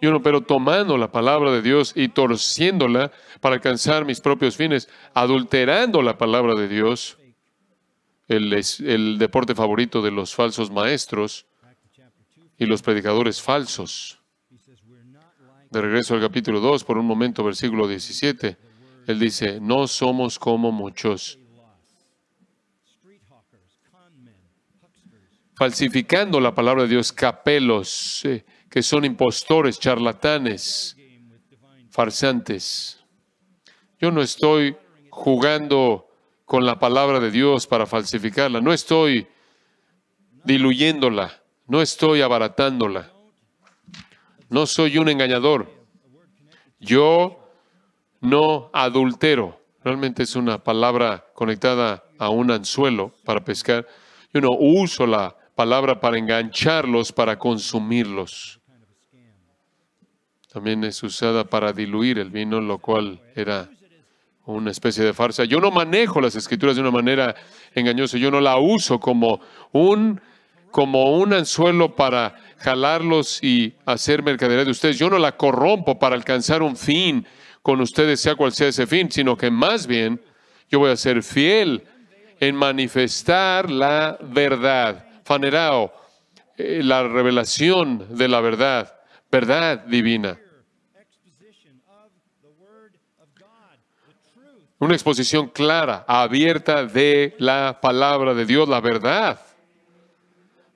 Yo no opero tomando la palabra de Dios y torciéndola para alcanzar mis propios fines, adulterando la palabra de Dios. El, el deporte favorito de los falsos maestros y los predicadores falsos. De regreso al capítulo 2, por un momento, versículo 17, él dice, no somos como muchos falsificando la palabra de Dios, capelos, eh, que son impostores, charlatanes, farsantes. Yo no estoy jugando con la palabra de Dios para falsificarla, no estoy diluyéndola, no estoy abaratándola. No soy un engañador. Yo no adultero. Realmente es una palabra conectada a un anzuelo para pescar. Yo no uso la palabra para engancharlos, para consumirlos. También es usada para diluir el vino, lo cual era una especie de farsa. Yo no manejo las escrituras de una manera engañosa, yo no la uso como un, como un anzuelo para jalarlos y hacer mercadería de ustedes. Yo no la corrompo para alcanzar un fin con ustedes, sea cual sea ese fin, sino que más bien yo voy a ser fiel en manifestar la verdad fanerao, eh, la revelación de la verdad, verdad divina. Una exposición clara, abierta de la palabra de Dios, la verdad.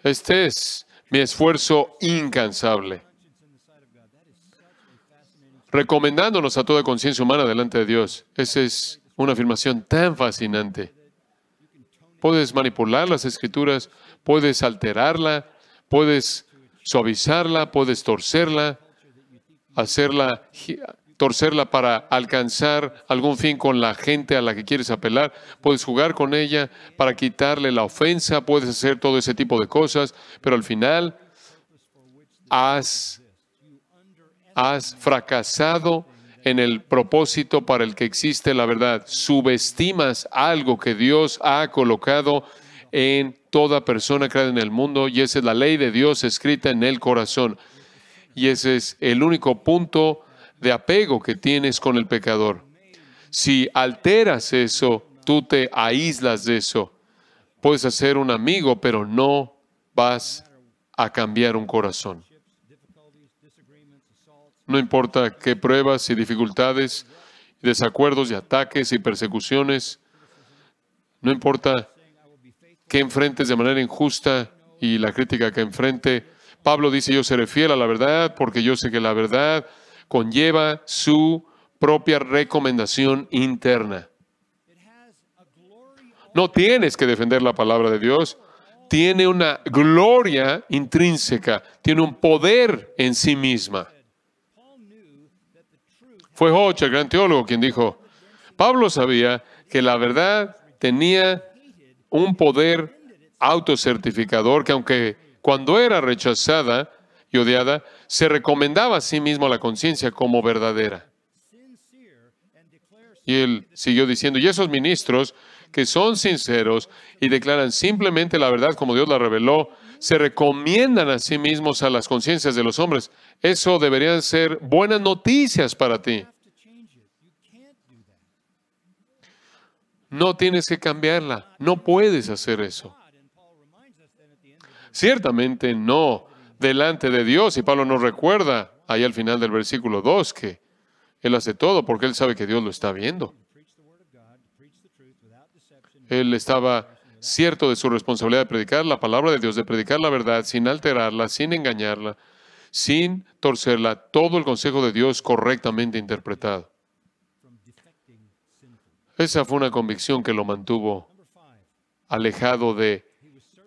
Este es mi esfuerzo incansable. Recomendándonos a toda conciencia humana delante de Dios. Esa es una afirmación tan fascinante puedes manipular las escrituras, puedes alterarla, puedes suavizarla, puedes torcerla, hacerla, torcerla para alcanzar algún fin con la gente a la que quieres apelar, puedes jugar con ella para quitarle la ofensa, puedes hacer todo ese tipo de cosas, pero al final has, has fracasado en el propósito para el que existe la verdad. Subestimas algo que Dios ha colocado en toda persona creada en el mundo y esa es la ley de Dios escrita en el corazón. Y ese es el único punto de apego que tienes con el pecador. Si alteras eso, tú te aíslas de eso. Puedes hacer un amigo, pero no vas a cambiar un corazón. No importa qué pruebas y dificultades, desacuerdos y ataques y persecuciones, no importa que enfrentes de manera injusta y la crítica que enfrente. Pablo dice, yo seré fiel a la verdad porque yo sé que la verdad conlleva su propia recomendación interna. No tienes que defender la palabra de Dios. Tiene una gloria intrínseca, tiene un poder en sí misma. Fue Hoche, el gran teólogo, quien dijo, Pablo sabía que la verdad tenía un poder autocertificador que aunque cuando era rechazada y odiada, se recomendaba a sí mismo a la conciencia como verdadera. Y él siguió diciendo, y esos ministros que son sinceros y declaran simplemente la verdad como Dios la reveló, se recomiendan a sí mismos a las conciencias de los hombres. Eso deberían ser buenas noticias para ti. No tienes que cambiarla. No puedes hacer eso. Ciertamente no delante de Dios. Y Pablo nos recuerda ahí al final del versículo 2 que Él hace todo porque Él sabe que Dios lo está viendo. Él estaba cierto de su responsabilidad de predicar la palabra de Dios, de predicar la verdad sin alterarla, sin engañarla, sin torcerla, todo el consejo de Dios correctamente interpretado. Esa fue una convicción que lo mantuvo alejado de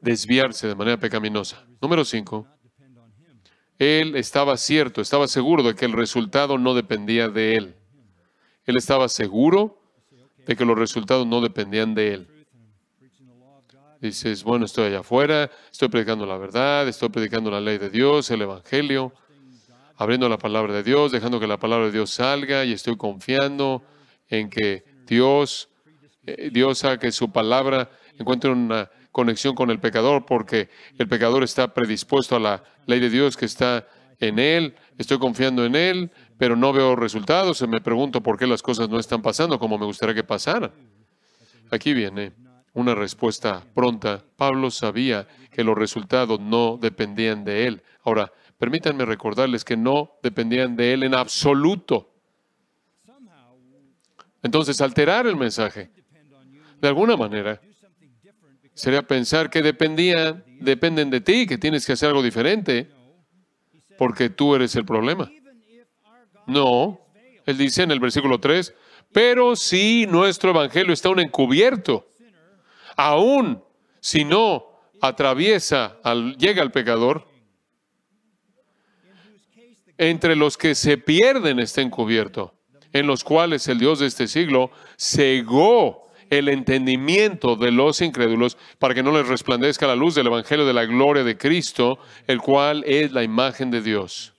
desviarse de manera pecaminosa. Número cinco, él estaba cierto, estaba seguro de que el resultado no dependía de él. Él estaba seguro de que los resultados no dependían de él. Dices, bueno, estoy allá afuera, estoy predicando la verdad, estoy predicando la ley de Dios, el Evangelio, abriendo la palabra de Dios, dejando que la palabra de Dios salga y estoy confiando en que Dios, eh, Dios haga que su palabra encuentre una conexión con el pecador, porque el pecador está predispuesto a la ley de Dios que está en él, estoy confiando en él, pero no veo resultados me pregunto por qué las cosas no están pasando como me gustaría que pasaran. Aquí viene una respuesta pronta. Pablo sabía que los resultados no dependían de él. Ahora, permítanme recordarles que no dependían de él en absoluto. Entonces, alterar el mensaje, de alguna manera, sería pensar que dependía, dependen de ti, que tienes que hacer algo diferente, porque tú eres el problema. No, él dice en el versículo 3, pero si nuestro evangelio está un encubierto, aún si no atraviesa, llega al pecador, entre los que se pierden está encubierto en los cuales el Dios de este siglo cegó el entendimiento de los incrédulos para que no les resplandezca la luz del Evangelio de la gloria de Cristo, el cual es la imagen de Dios.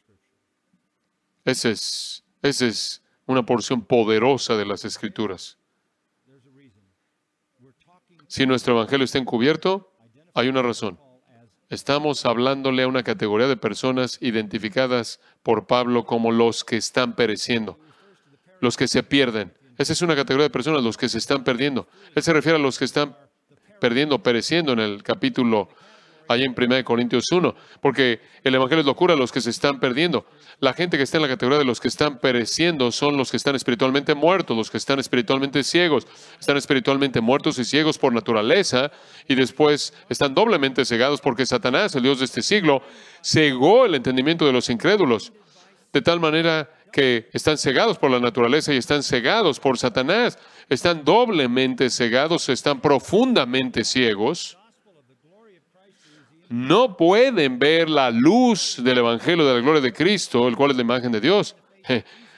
Esa es, es una porción poderosa de las Escrituras. Si nuestro Evangelio está encubierto, hay una razón. Estamos hablándole a una categoría de personas identificadas por Pablo como los que están pereciendo los que se pierden. Esa es una categoría de personas, los que se están perdiendo. Él se refiere a los que están perdiendo, pereciendo en el capítulo allá en 1 Corintios 1, porque el Evangelio es locura a los que se están perdiendo. La gente que está en la categoría de los que están pereciendo son los que están espiritualmente muertos, los que están espiritualmente ciegos. Están espiritualmente muertos y ciegos por naturaleza y después están doblemente cegados porque Satanás, el Dios de este siglo, cegó el entendimiento de los incrédulos, de tal manera que están cegados por la naturaleza y están cegados por Satanás. Están doblemente cegados, están profundamente ciegos. No pueden ver la luz del Evangelio de la gloria de Cristo, el cual es la imagen de Dios.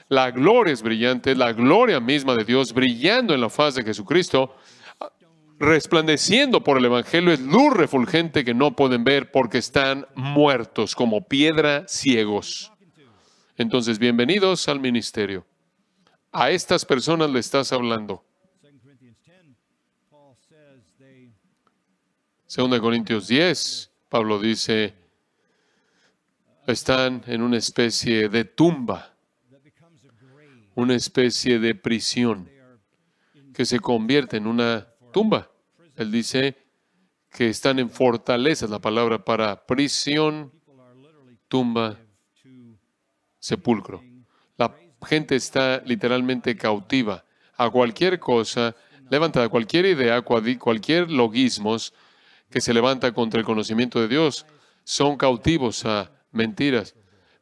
La gloria es brillante, la gloria misma de Dios brillando en la faz de Jesucristo, resplandeciendo por el Evangelio, es luz refulgente que no pueden ver porque están muertos como piedra ciegos. Entonces, bienvenidos al ministerio. A estas personas le estás hablando. 2 Corintios 10, Pablo dice, están en una especie de tumba, una especie de prisión que se convierte en una tumba. Él dice que están en fortalezas, la palabra para prisión, tumba, sepulcro. La gente está literalmente cautiva a cualquier cosa levantada, cualquier idea, cualquier logismos que se levanta contra el conocimiento de Dios. Son cautivos a mentiras.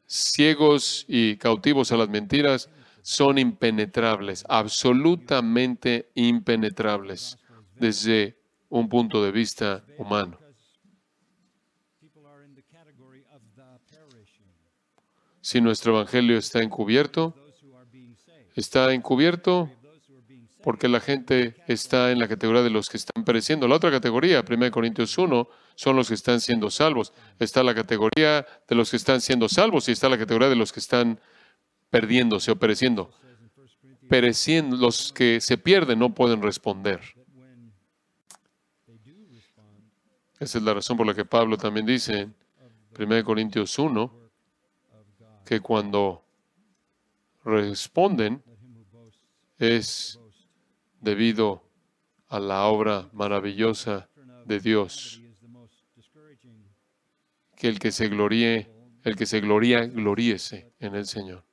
Ciegos y cautivos a las mentiras son impenetrables, absolutamente impenetrables desde un punto de vista humano. Si nuestro Evangelio está encubierto, está encubierto porque la gente está en la categoría de los que están pereciendo. La otra categoría, 1 Corintios 1, son los que están siendo salvos. Está la categoría de los que están siendo salvos y está la categoría de los que están perdiéndose o pereciendo. Pereciendo, los que se pierden no pueden responder. Esa es la razón por la que Pablo también dice en 1 Corintios 1, que cuando responden es debido a la obra maravillosa de Dios. Que el que se gloríe, el que se gloría, gloríese en el Señor.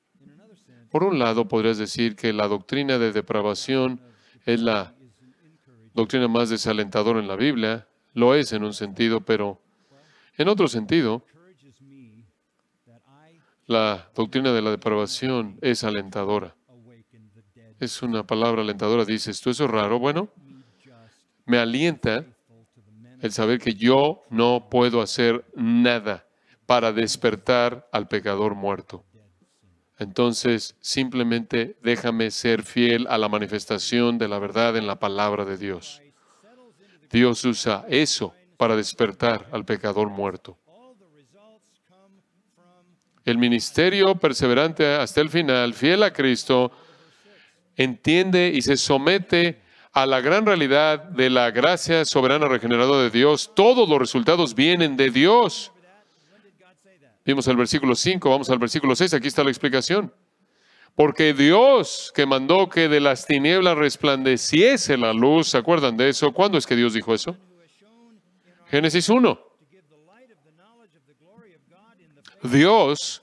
Por un lado, podrías decir que la doctrina de depravación es la doctrina más desalentadora en la Biblia. Lo es en un sentido, pero en otro sentido, la doctrina de la depravación es alentadora. Es una palabra alentadora. Dices, ¿tú eso es raro? Bueno, me alienta el saber que yo no puedo hacer nada para despertar al pecador muerto. Entonces, simplemente déjame ser fiel a la manifestación de la verdad en la palabra de Dios. Dios usa eso para despertar al pecador muerto el ministerio perseverante hasta el final, fiel a Cristo, entiende y se somete a la gran realidad de la gracia soberana regenerada de Dios. Todos los resultados vienen de Dios. Vimos el versículo 5, vamos al versículo 6, aquí está la explicación. Porque Dios que mandó que de las tinieblas resplandeciese la luz, ¿se acuerdan de eso? ¿Cuándo es que Dios dijo eso? Génesis 1. Dios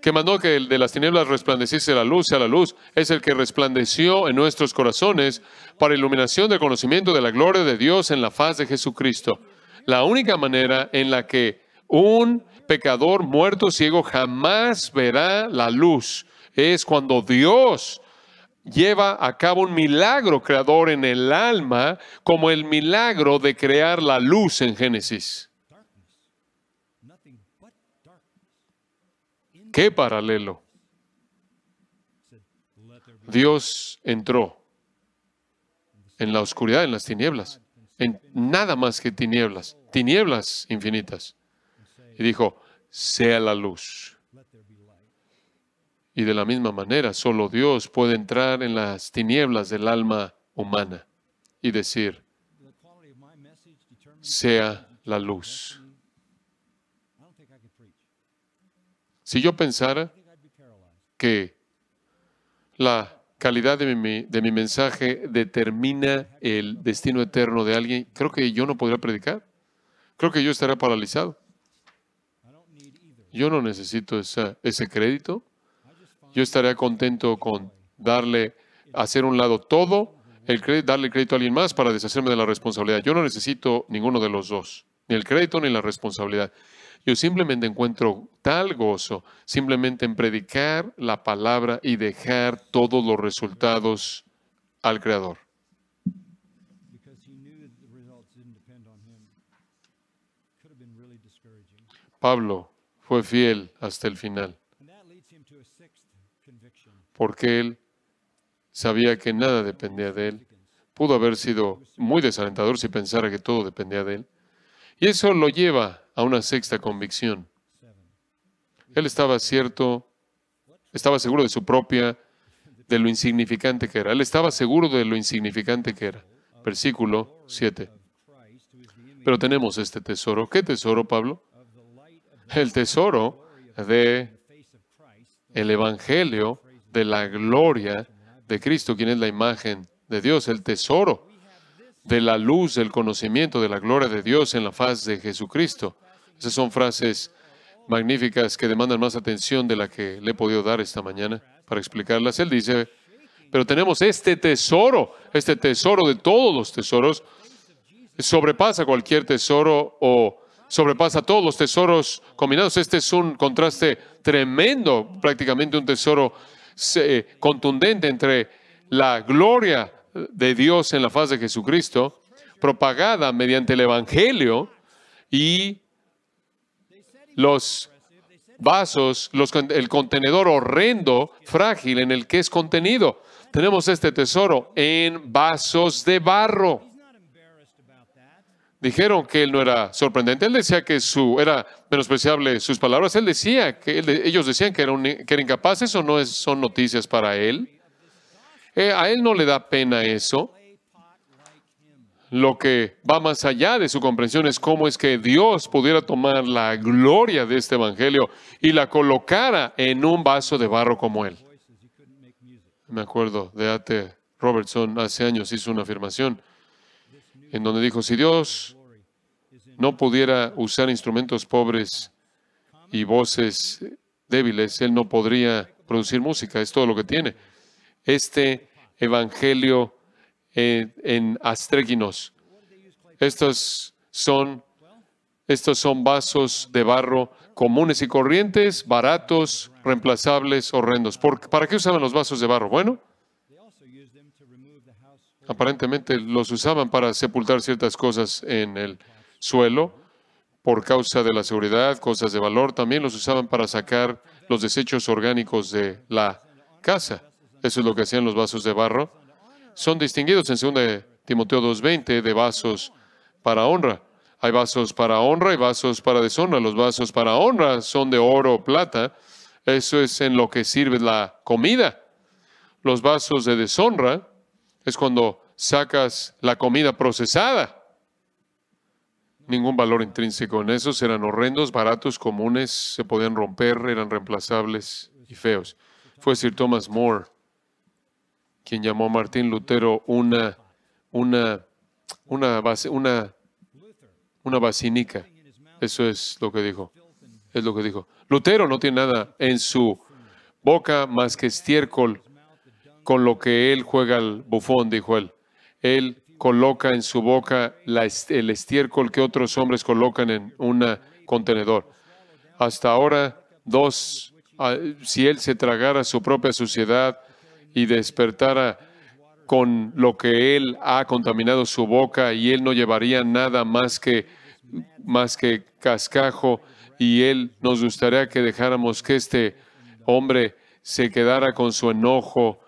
que mandó que el de las tinieblas resplandeciese la luz, sea la luz, es el que resplandeció en nuestros corazones para iluminación del conocimiento de la gloria de Dios en la faz de Jesucristo. La única manera en la que un pecador muerto ciego jamás verá la luz es cuando Dios lleva a cabo un milagro creador en el alma, como el milagro de crear la luz en Génesis. ¿Qué paralelo? Dios entró en la oscuridad, en las tinieblas, en nada más que tinieblas, tinieblas infinitas. Y dijo, sea la luz. Y de la misma manera, solo Dios puede entrar en las tinieblas del alma humana y decir, sea la luz. Si yo pensara que la calidad de mi, mensaje determina el destino eterno de alguien, creo que yo no podría predicar. Creo que yo estaría paralizado. Yo no necesito ese crédito. Yo estaría contento con darle, hacer un lado todo, el darle crédito a alguien más para deshacerme de la responsabilidad. Yo no necesito ninguno de los dos, ni el crédito ni la responsabilidad. Yo simplemente encuentro tal gozo simplemente en predicar la palabra y dejar todos los resultados al Creador. Pablo fue fiel hasta el final, porque él sabía que nada dependía de él. Pudo haber sido muy desalentador si pensara que todo dependía de él. Y eso lo lleva a una sexta convicción. Él estaba cierto, estaba seguro de su propia, de lo insignificante que era. Él estaba seguro de lo insignificante que era. Versículo 7. Pero tenemos este tesoro. ¿Qué tesoro, Pablo? El tesoro de el evangelio de la gloria de Cristo, quien es la imagen de Dios, el tesoro de la luz del conocimiento de la gloria de Dios en la faz de Jesucristo. Esas son frases magníficas que demandan más atención de la que le he podido dar esta mañana para explicarlas. Él dice, pero tenemos este tesoro, este tesoro de todos los tesoros, sobrepasa cualquier tesoro o sobrepasa todos los tesoros combinados. Este es un contraste tremendo, prácticamente un tesoro eh, contundente entre la gloria de Dios en la faz de Jesucristo, propagada mediante el Evangelio, y los vasos, el contenedor horrendo, frágil en el que es contenido. Tenemos este tesoro en vasos de barro. Dijeron que él no era sorprendente. Él decía que su, era menospreciable sus palabras. Él decía que ellos decían que era, que Eso no son noticias para él. Eh, a él no le da pena eso lo que va más allá de su comprensión es cómo es que Dios pudiera tomar la gloria de este Evangelio y la colocara en un vaso de barro como él. Me acuerdo de A.T. Robertson hace años hizo una afirmación en donde dijo, si Dios no pudiera usar instrumentos pobres y voces débiles, Él no podría producir música, es todo lo que tiene. Este Evangelio en, en Estos son, estos son vasos de barro comunes y corrientes, baratos, reemplazables, horrendos. ¿Para qué usaban los vasos de barro? Bueno, aparentemente los usaban para sepultar ciertas cosas en el suelo por causa de la seguridad, cosas de valor. También los usaban para sacar los desechos orgánicos de la casa. Eso es lo que hacían los vasos de barro son distinguidos en 2 Timoteo 2.20 de vasos para honra. Hay vasos para honra y vasos para deshonra. Los vasos para honra son de oro o plata. Eso es en lo que sirve la comida. Los vasos de deshonra es cuando sacas la comida procesada. Ningún valor intrínseco en esos. Eran horrendos, baratos, comunes, se podían romper, eran reemplazables y feos. Fue Sir Thomas More quien llamó a Martín Lutero una, una, una, una, una Eso es lo que dijo. Es lo que dijo. Lutero no tiene nada en su boca más que estiércol con lo que él juega al bufón, dijo él. Él coloca en su boca el estiércol que otros hombres colocan en un contenedor. Hasta ahora, dos, ah, si él se tragara su propia suciedad, y despertara con lo que él ha contaminado su boca y él no llevaría nada más que, más que cascajo y él nos gustaría que dejáramos que este hombre se quedara con su enojo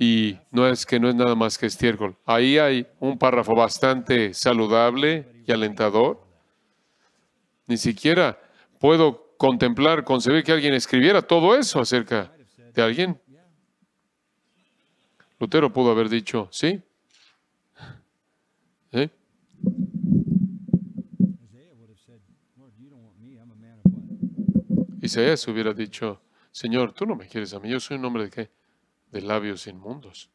y no es que no es nada más que estiércol. Ahí hay un párrafo bastante saludable y alentador. Ni siquiera puedo contemplar, concebir que alguien escribiera todo eso acerca de alguien. Lutero pudo haber dicho, ¿sí? ¿Sí? Isaías hubiera dicho, Señor, tú no me quieres a mí, yo soy un hombre de qué? De labios inmundos.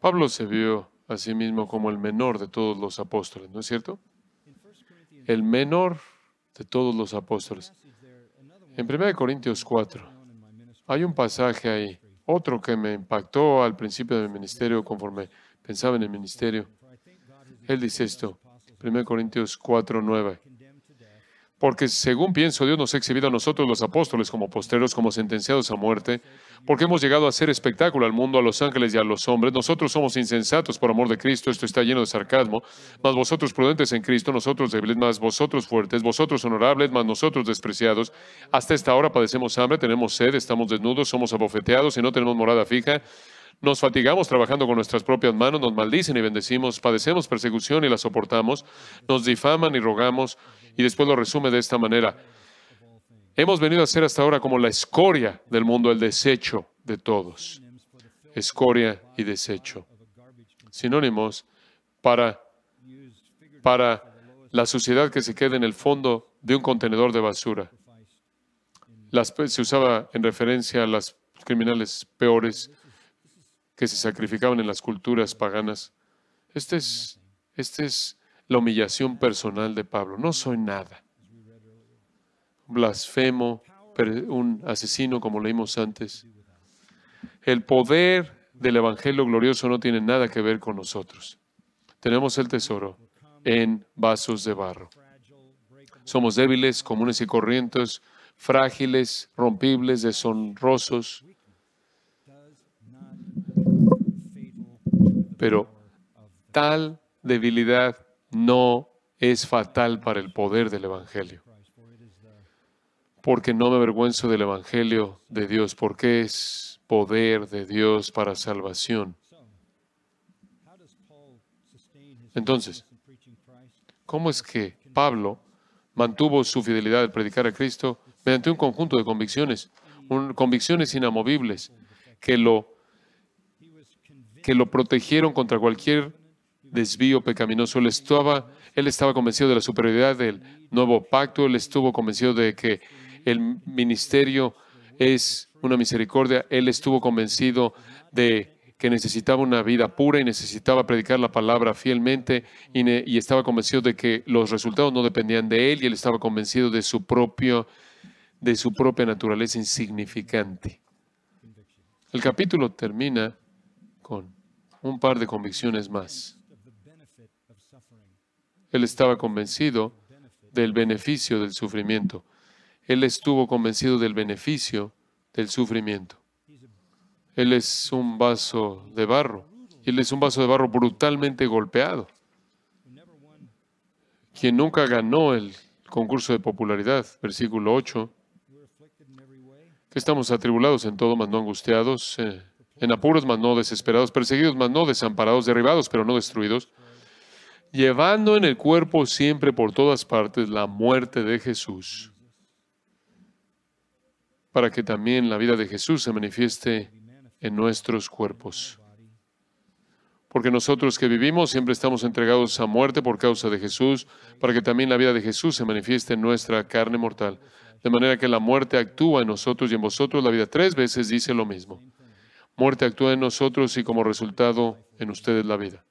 Pablo se vio a sí mismo como el menor de todos los apóstoles, ¿no es cierto? El menor de todos los apóstoles. En 1 Corintios 4, hay un pasaje ahí, otro que me impactó al principio del ministerio conforme pensaba en el ministerio. Él dice esto, 1 Corintios 4, 9. Porque según pienso, Dios nos ha exhibido a nosotros los apóstoles como posteros, como sentenciados a muerte, porque hemos llegado a hacer espectáculo al mundo, a los ángeles y a los hombres. Nosotros somos insensatos por amor de Cristo, esto está lleno de sarcasmo, mas vosotros prudentes en Cristo, nosotros débiles, más vosotros fuertes, vosotros honorables, más nosotros despreciados. Hasta esta hora padecemos hambre, tenemos sed, estamos desnudos, somos abofeteados y no tenemos morada fija. Nos fatigamos trabajando con nuestras propias manos, nos maldicen y bendecimos, padecemos persecución y la soportamos, nos difaman y rogamos y después lo resume de esta manera. Hemos venido a ser hasta ahora como la escoria del mundo, el desecho de todos. Escoria y desecho. Sinónimos para, para la suciedad que se queda en el fondo de un contenedor de basura. Las, se usaba en referencia a las criminales peores que se sacrificaban en las culturas paganas. Este es, este es la humillación personal de Pablo. No soy nada. Blasfemo, un asesino como leímos antes. El poder del Evangelio glorioso no tiene nada que ver con nosotros. Tenemos el tesoro en vasos de barro. Somos débiles, comunes y corrientes, frágiles, rompibles, deshonrosos. Pero tal debilidad no es fatal para el poder del Evangelio. Porque no me avergüenzo del Evangelio de Dios, porque es poder de Dios para salvación. Entonces, ¿cómo es que Pablo mantuvo su fidelidad al predicar a Cristo mediante un conjunto de convicciones, convicciones inamovibles que lo, que lo protegieron contra cualquier desvío pecaminoso. Él estaba, él estaba convencido de la superioridad del nuevo pacto, él estuvo convencido de que el ministerio es una misericordia, él estuvo convencido de que necesitaba una vida pura y necesitaba predicar la palabra fielmente y, estaba convencido de que los resultados no dependían de él y él estaba convencido de su, propio, de su propia naturaleza insignificante. El capítulo termina con un par de convicciones más. Él estaba convencido del beneficio del sufrimiento. Él estuvo convencido del beneficio del sufrimiento. Él es un vaso de barro. Él es un vaso de barro brutalmente golpeado. Quien nunca ganó el concurso de popularidad, versículo 8, que estamos atribulados en todo, más no angustiados, eh, en apuros, mas no desesperados, perseguidos, mas no desamparados, derribados, pero no destruidos, llevando en el cuerpo siempre por todas partes la muerte de Jesús, para que también la vida de Jesús se manifieste en nuestros cuerpos. Porque nosotros que vivimos siempre estamos entregados a muerte por causa de Jesús, para que también la vida de Jesús se manifieste en nuestra carne mortal. De manera que la muerte actúa en nosotros y en vosotros la vida tres veces dice lo mismo. Muerte actúa en nosotros y como resultado en ustedes la vida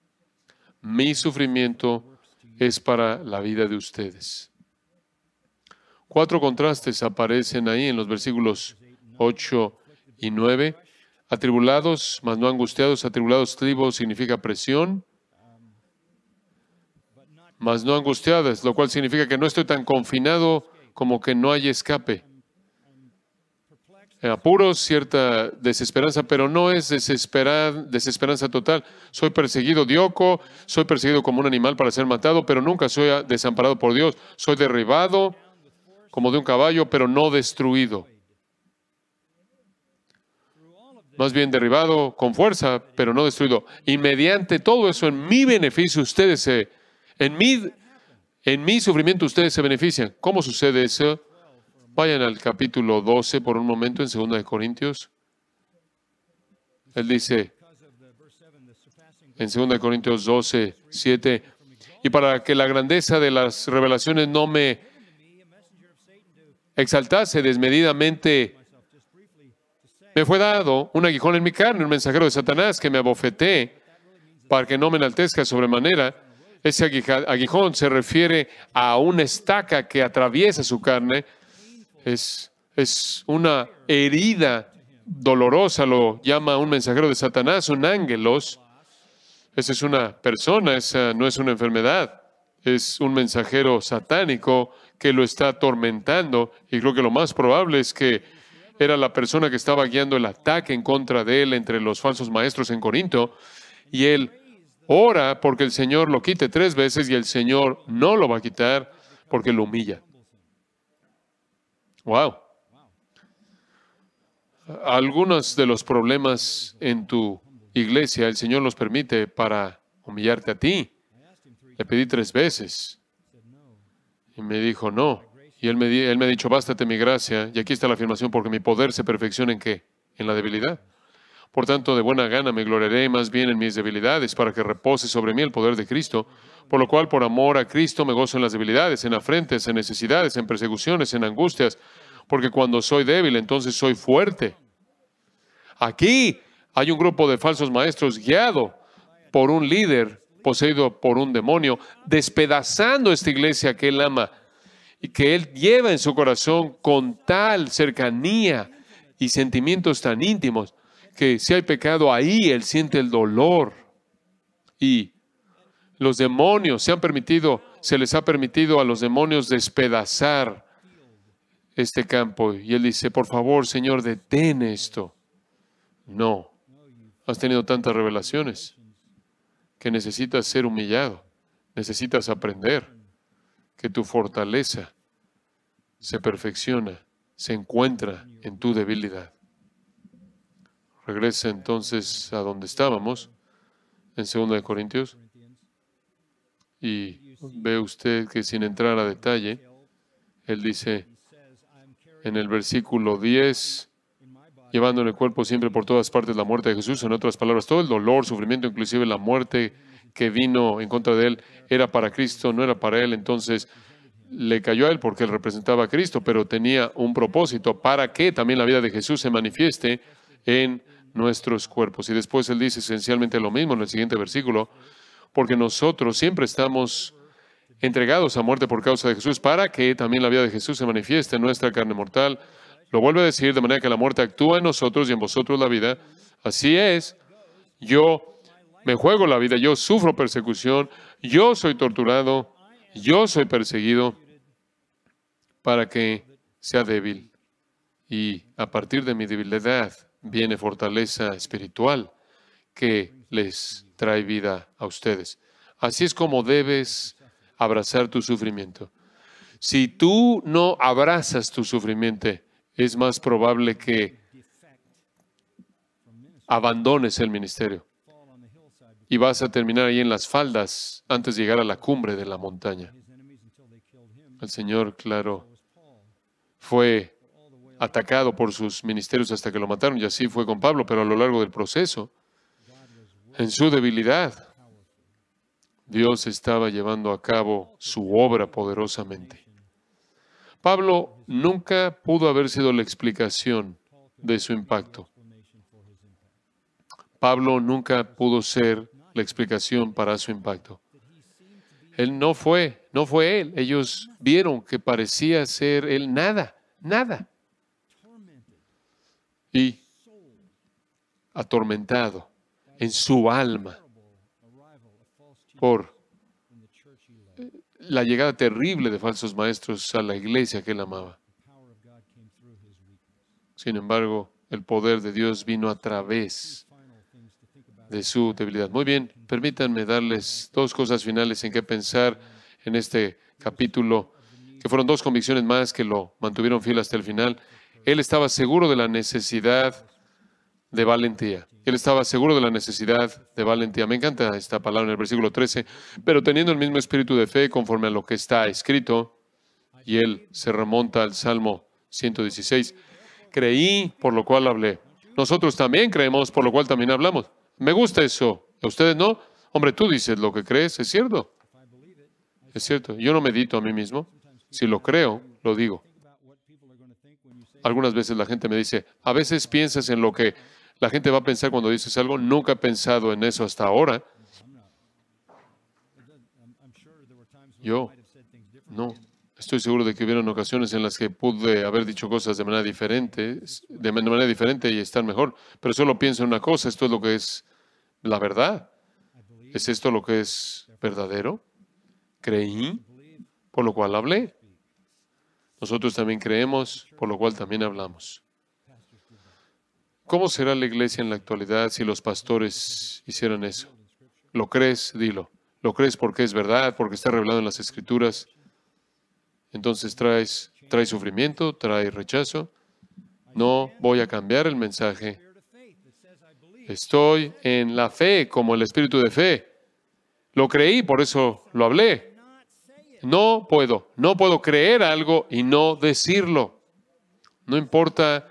mi sufrimiento es para la vida de ustedes. Cuatro contrastes aparecen ahí en los versículos 8 y 9. Atribulados, mas no angustiados. Atribulados, tribo significa presión, mas no angustiadas, lo cual significa que no estoy tan confinado como que no hay escape. Eh, apuros, cierta desesperanza, pero no es desesperanza total. Soy perseguido, Dioco, soy perseguido como un animal para ser matado, pero nunca soy desamparado por Dios. Soy derribado como de un caballo, pero no destruido. Más bien derribado con fuerza, pero no destruido. Y mediante todo eso, en mi beneficio, ustedes en mi, en mi sufrimiento, ustedes se benefician. ¿Cómo sucede eso? Vayan al capítulo 12 por un momento en 2 Corintios. Él dice en 2 Corintios 12, 7, y para que la grandeza de las revelaciones no me exaltase desmedidamente, me fue dado un aguijón en mi carne, un mensajero de Satanás que me abofeté para que no me enaltezca sobremanera. Ese aguijón se refiere a una estaca que atraviesa su carne es, una herida dolorosa, lo llama un mensajero de Satanás, un ángelos. Esa es una persona, esa no es una enfermedad. Es un mensajero satánico que lo está atormentando y creo que lo más probable es que era la persona que estaba guiando el ataque en contra de él entre los falsos maestros en Corinto y él ora porque el Señor lo quite tres veces y el Señor no lo va a quitar porque lo humilla. Wow. Algunos de los problemas en tu iglesia, el Señor los permite para humillarte a ti. Le pedí tres veces. Y me dijo, no. Y él me, él me ha dicho, bástate mi gracia. Y aquí está la afirmación, porque mi poder se perfecciona en qué? En la debilidad. Por tanto, de buena gana me gloriaré más bien en mis debilidades, para que repose sobre mí el poder de Cristo. Por lo cual, por amor a Cristo, me gozo en las debilidades, en afrentes, en necesidades, en persecuciones, en angustias, porque cuando soy débil, entonces soy fuerte. Aquí hay un grupo de falsos maestros guiado por un líder poseído por un demonio, despedazando esta iglesia que él ama y que él lleva en su corazón con tal cercanía y sentimientos tan íntimos que si hay pecado ahí, Él siente el dolor. Y los demonios se han permitido, se les ha permitido a los demonios despedazar este campo. Y Él dice, por favor, Señor, detén esto. No, has tenido tantas revelaciones que necesitas ser humillado, necesitas aprender que tu fortaleza se perfecciona, se encuentra en tu debilidad. Regresa entonces a donde estábamos, en 2 Corintios, y ve usted que sin entrar a detalle, él dice en el versículo 10, llevando en el cuerpo siempre por todas partes la muerte de Jesús, en otras palabras, todo el dolor, sufrimiento, inclusive la muerte que vino en contra de él, era para Cristo, no era para él, entonces le cayó a él porque él representaba a Cristo, pero tenía un propósito para que también la vida de Jesús se manifieste en nuestros cuerpos. Y después él dice esencialmente lo mismo en el siguiente versículo, porque nosotros siempre estamos entregados a muerte por causa de Jesús, para que también la vida de Jesús se manifieste en nuestra carne mortal. Lo vuelve a decir, de manera que la muerte actúa en nosotros y en vosotros la vida. Así es, yo me juego la vida, yo sufro persecución, yo soy torturado, yo soy perseguido, para que sea débil. Y a partir de mi debilidad, viene fortaleza espiritual que les trae vida a ustedes. Así es como debes abrazar tu sufrimiento. Si tú no abrazas tu sufrimiento, es más probable que abandones el ministerio y vas a terminar ahí en las faldas antes de llegar a la cumbre de la montaña. El Señor, claro, fue atacado por sus ministerios hasta que lo mataron, y así fue con Pablo, pero a lo largo del proceso, en su debilidad, Dios estaba llevando a cabo su obra poderosamente. Pablo nunca pudo haber sido la explicación de su impacto. Pablo nunca pudo ser la explicación para su impacto. Él no fue, no fue él. Ellos vieron que parecía ser él nada, nada y atormentado en su alma por la llegada terrible de falsos maestros a la iglesia que él amaba. Sin embargo, el poder de Dios vino a través de su debilidad. Muy bien, permítanme darles dos cosas finales en que pensar en este capítulo, que fueron dos convicciones más que lo mantuvieron fiel hasta el final. Él estaba seguro de la necesidad de valentía. Él estaba seguro de la necesidad de valentía. Me encanta esta palabra en el versículo 13. Pero teniendo el mismo espíritu de fe conforme a lo que está escrito, y él se remonta al Salmo 116, creí, por lo cual hablé. Nosotros también creemos, por lo cual también hablamos. Me gusta eso. ¿A ustedes no? Hombre, tú dices lo que crees, es cierto. Es cierto. Yo no medito a mí mismo. Si lo creo, lo digo. Algunas veces la gente me dice, a veces piensas en lo que la gente va a pensar cuando dices algo, nunca he pensado en eso hasta ahora. Yo no, estoy seguro de que hubieron ocasiones en las que pude haber dicho cosas de manera diferente, de manera diferente y estar mejor, pero solo pienso en una cosa, esto es lo que es la verdad. ¿Es esto lo que es verdadero? Creí, por lo cual hablé. Nosotros también creemos, por lo cual también hablamos. ¿Cómo será la iglesia en la actualidad si los pastores hicieran eso? ¿Lo crees? Dilo. ¿Lo crees porque es verdad, porque está revelado en las Escrituras? Entonces traes, trae sufrimiento, trae rechazo. No voy a cambiar el mensaje. Estoy en la fe, como el espíritu de fe. Lo creí, por eso lo hablé. No puedo, no puedo creer algo y no decirlo. No importa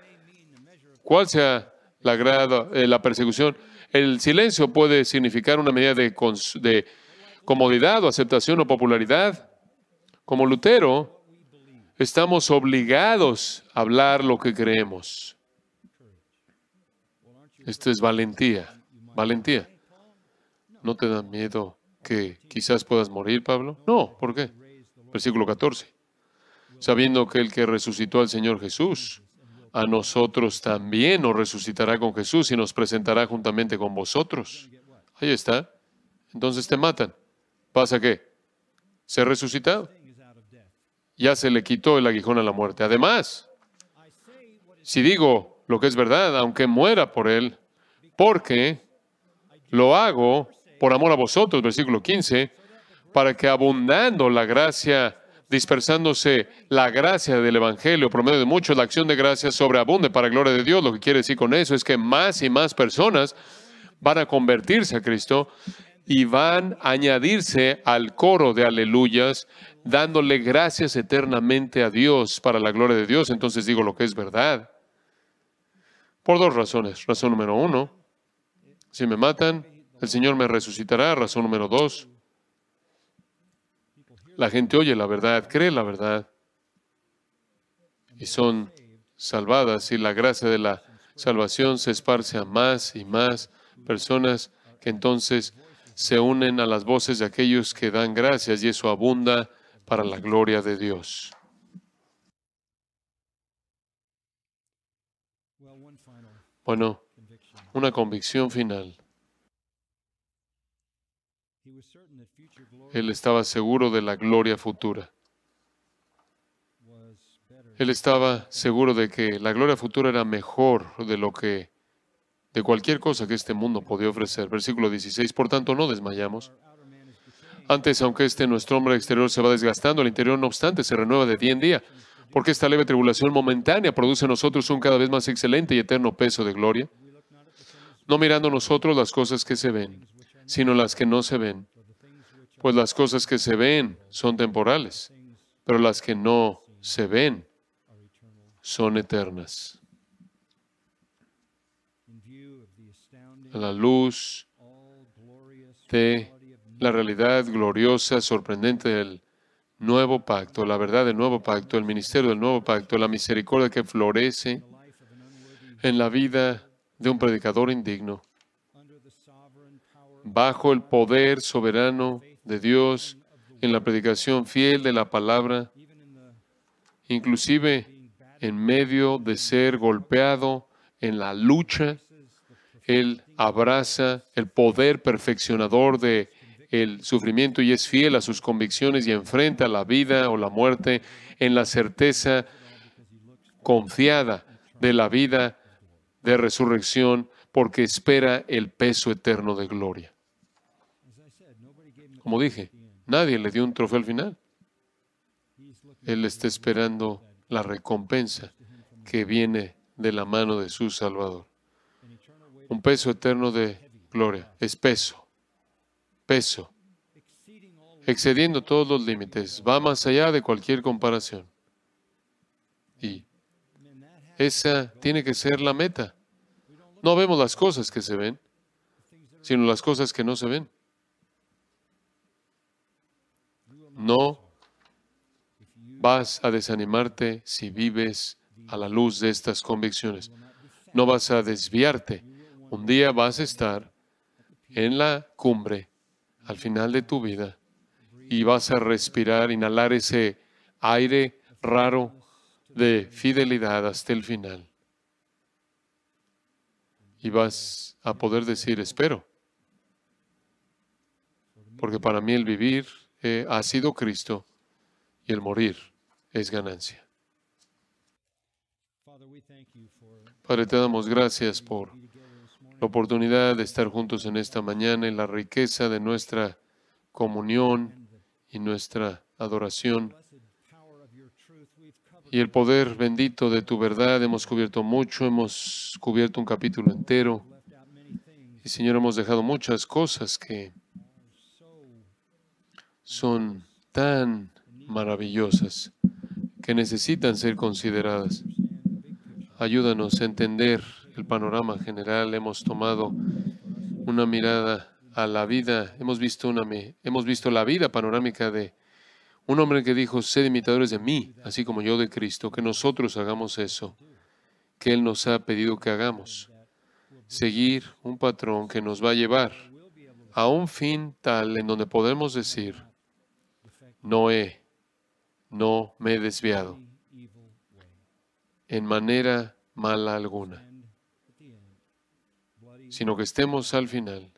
cuál sea la, grado, eh, la persecución. El silencio puede significar una medida de, de comodidad o aceptación o popularidad. Como Lutero, estamos obligados a hablar lo que creemos. Esto es valentía, valentía. ¿No te da miedo que quizás puedas morir, Pablo? No, ¿por qué? versículo 14, sabiendo que el que resucitó al Señor Jesús, a nosotros también nos resucitará con Jesús y nos presentará juntamente con vosotros. Ahí está. Entonces te matan. ¿Pasa qué? Se resucitado. Ya se le quitó el aguijón a la muerte. Además, si digo lo que es verdad, aunque muera por él, porque lo hago por amor a vosotros, versículo 15, para que abundando la gracia, dispersándose la gracia del Evangelio por medio de mucho la acción de gracia sobreabunde para gloria de Dios. Lo que quiere decir con eso es que más y más personas van a convertirse a Cristo y van a añadirse al coro de aleluyas, dándole gracias eternamente a Dios para la gloria de Dios. Entonces digo lo que es verdad. Por dos razones. Razón número uno, si me matan, el Señor me resucitará. Razón número dos, la gente oye la verdad, cree la verdad y son salvadas y la gracia de la salvación se esparce a más y más personas que entonces se unen a las voces de aquellos que dan gracias y eso abunda para la gloria de Dios. Bueno, una convicción final. Él estaba seguro de la gloria futura. Él estaba seguro de que la gloria futura era mejor de lo que de cualquier cosa que este mundo podía ofrecer. Versículo 16, por tanto no desmayamos. Antes, aunque este nuestro hombre exterior se va desgastando, el interior no obstante se renueva de día en día, porque esta leve tribulación momentánea produce en nosotros un cada vez más excelente y eterno peso de gloria, no mirando nosotros las cosas que se ven, sino las que no se ven, pues las cosas que se ven son temporales, pero las que no se ven son eternas. la luz de la realidad gloriosa, sorprendente del nuevo pacto, la verdad del nuevo pacto, el ministerio del nuevo pacto, la misericordia que florece en la vida de un predicador indigno, bajo el poder soberano de Dios, en la predicación fiel de la palabra, inclusive en medio de ser golpeado en la lucha, Él abraza el poder perfeccionador de el sufrimiento y es fiel a sus convicciones y enfrenta la vida o la muerte en la certeza confiada de la vida de resurrección porque espera el peso eterno de gloria. Como dije, nadie le dio un trofeo al final. Él está esperando la recompensa que viene de la mano de su Salvador. Un peso eterno de gloria. Es peso. Peso. Excediendo todos los límites. Va más allá de cualquier comparación. Y esa tiene que ser la meta. No vemos las cosas que se ven, sino las cosas que no se ven. No vas a desanimarte si vives a la luz de estas convicciones. No vas a desviarte. Un día vas a estar en la cumbre al final de tu vida y vas a respirar, inhalar ese aire raro de fidelidad hasta el final. Y vas a poder decir, espero, porque para mí el vivir eh, ha sido Cristo y el morir es ganancia. Padre, te damos gracias por la oportunidad de estar juntos en esta mañana y la riqueza de nuestra comunión y nuestra adoración y el poder bendito de tu verdad. Hemos cubierto mucho, hemos cubierto un capítulo entero. Y Señor, hemos dejado muchas cosas que son tan maravillosas que necesitan ser consideradas. Ayúdanos a entender el panorama general. Hemos tomado una mirada a la vida. Hemos visto, una, hemos visto la vida panorámica de un hombre que dijo, sed imitadores de mí, así como yo de Cristo, que nosotros hagamos eso que Él nos ha pedido que hagamos. Seguir un patrón que nos va a llevar a un fin tal en donde podemos decir, no he, no me he desviado en manera mala alguna, sino que estemos al final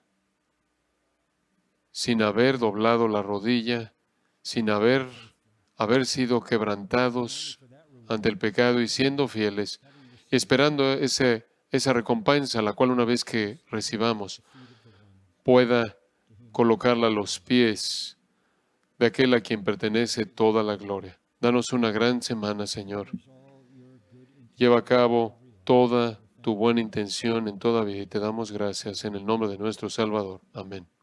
sin haber doblado la rodilla, sin haber, haber sido quebrantados ante el pecado y siendo fieles, esperando esa recompensa, la cual una vez que recibamos, pueda colocarla a los pies de aquel a quien pertenece toda la gloria. Danos una gran semana, Señor. Lleva a cabo toda tu buena intención en toda vida y te damos gracias en el nombre de nuestro Salvador. Amén.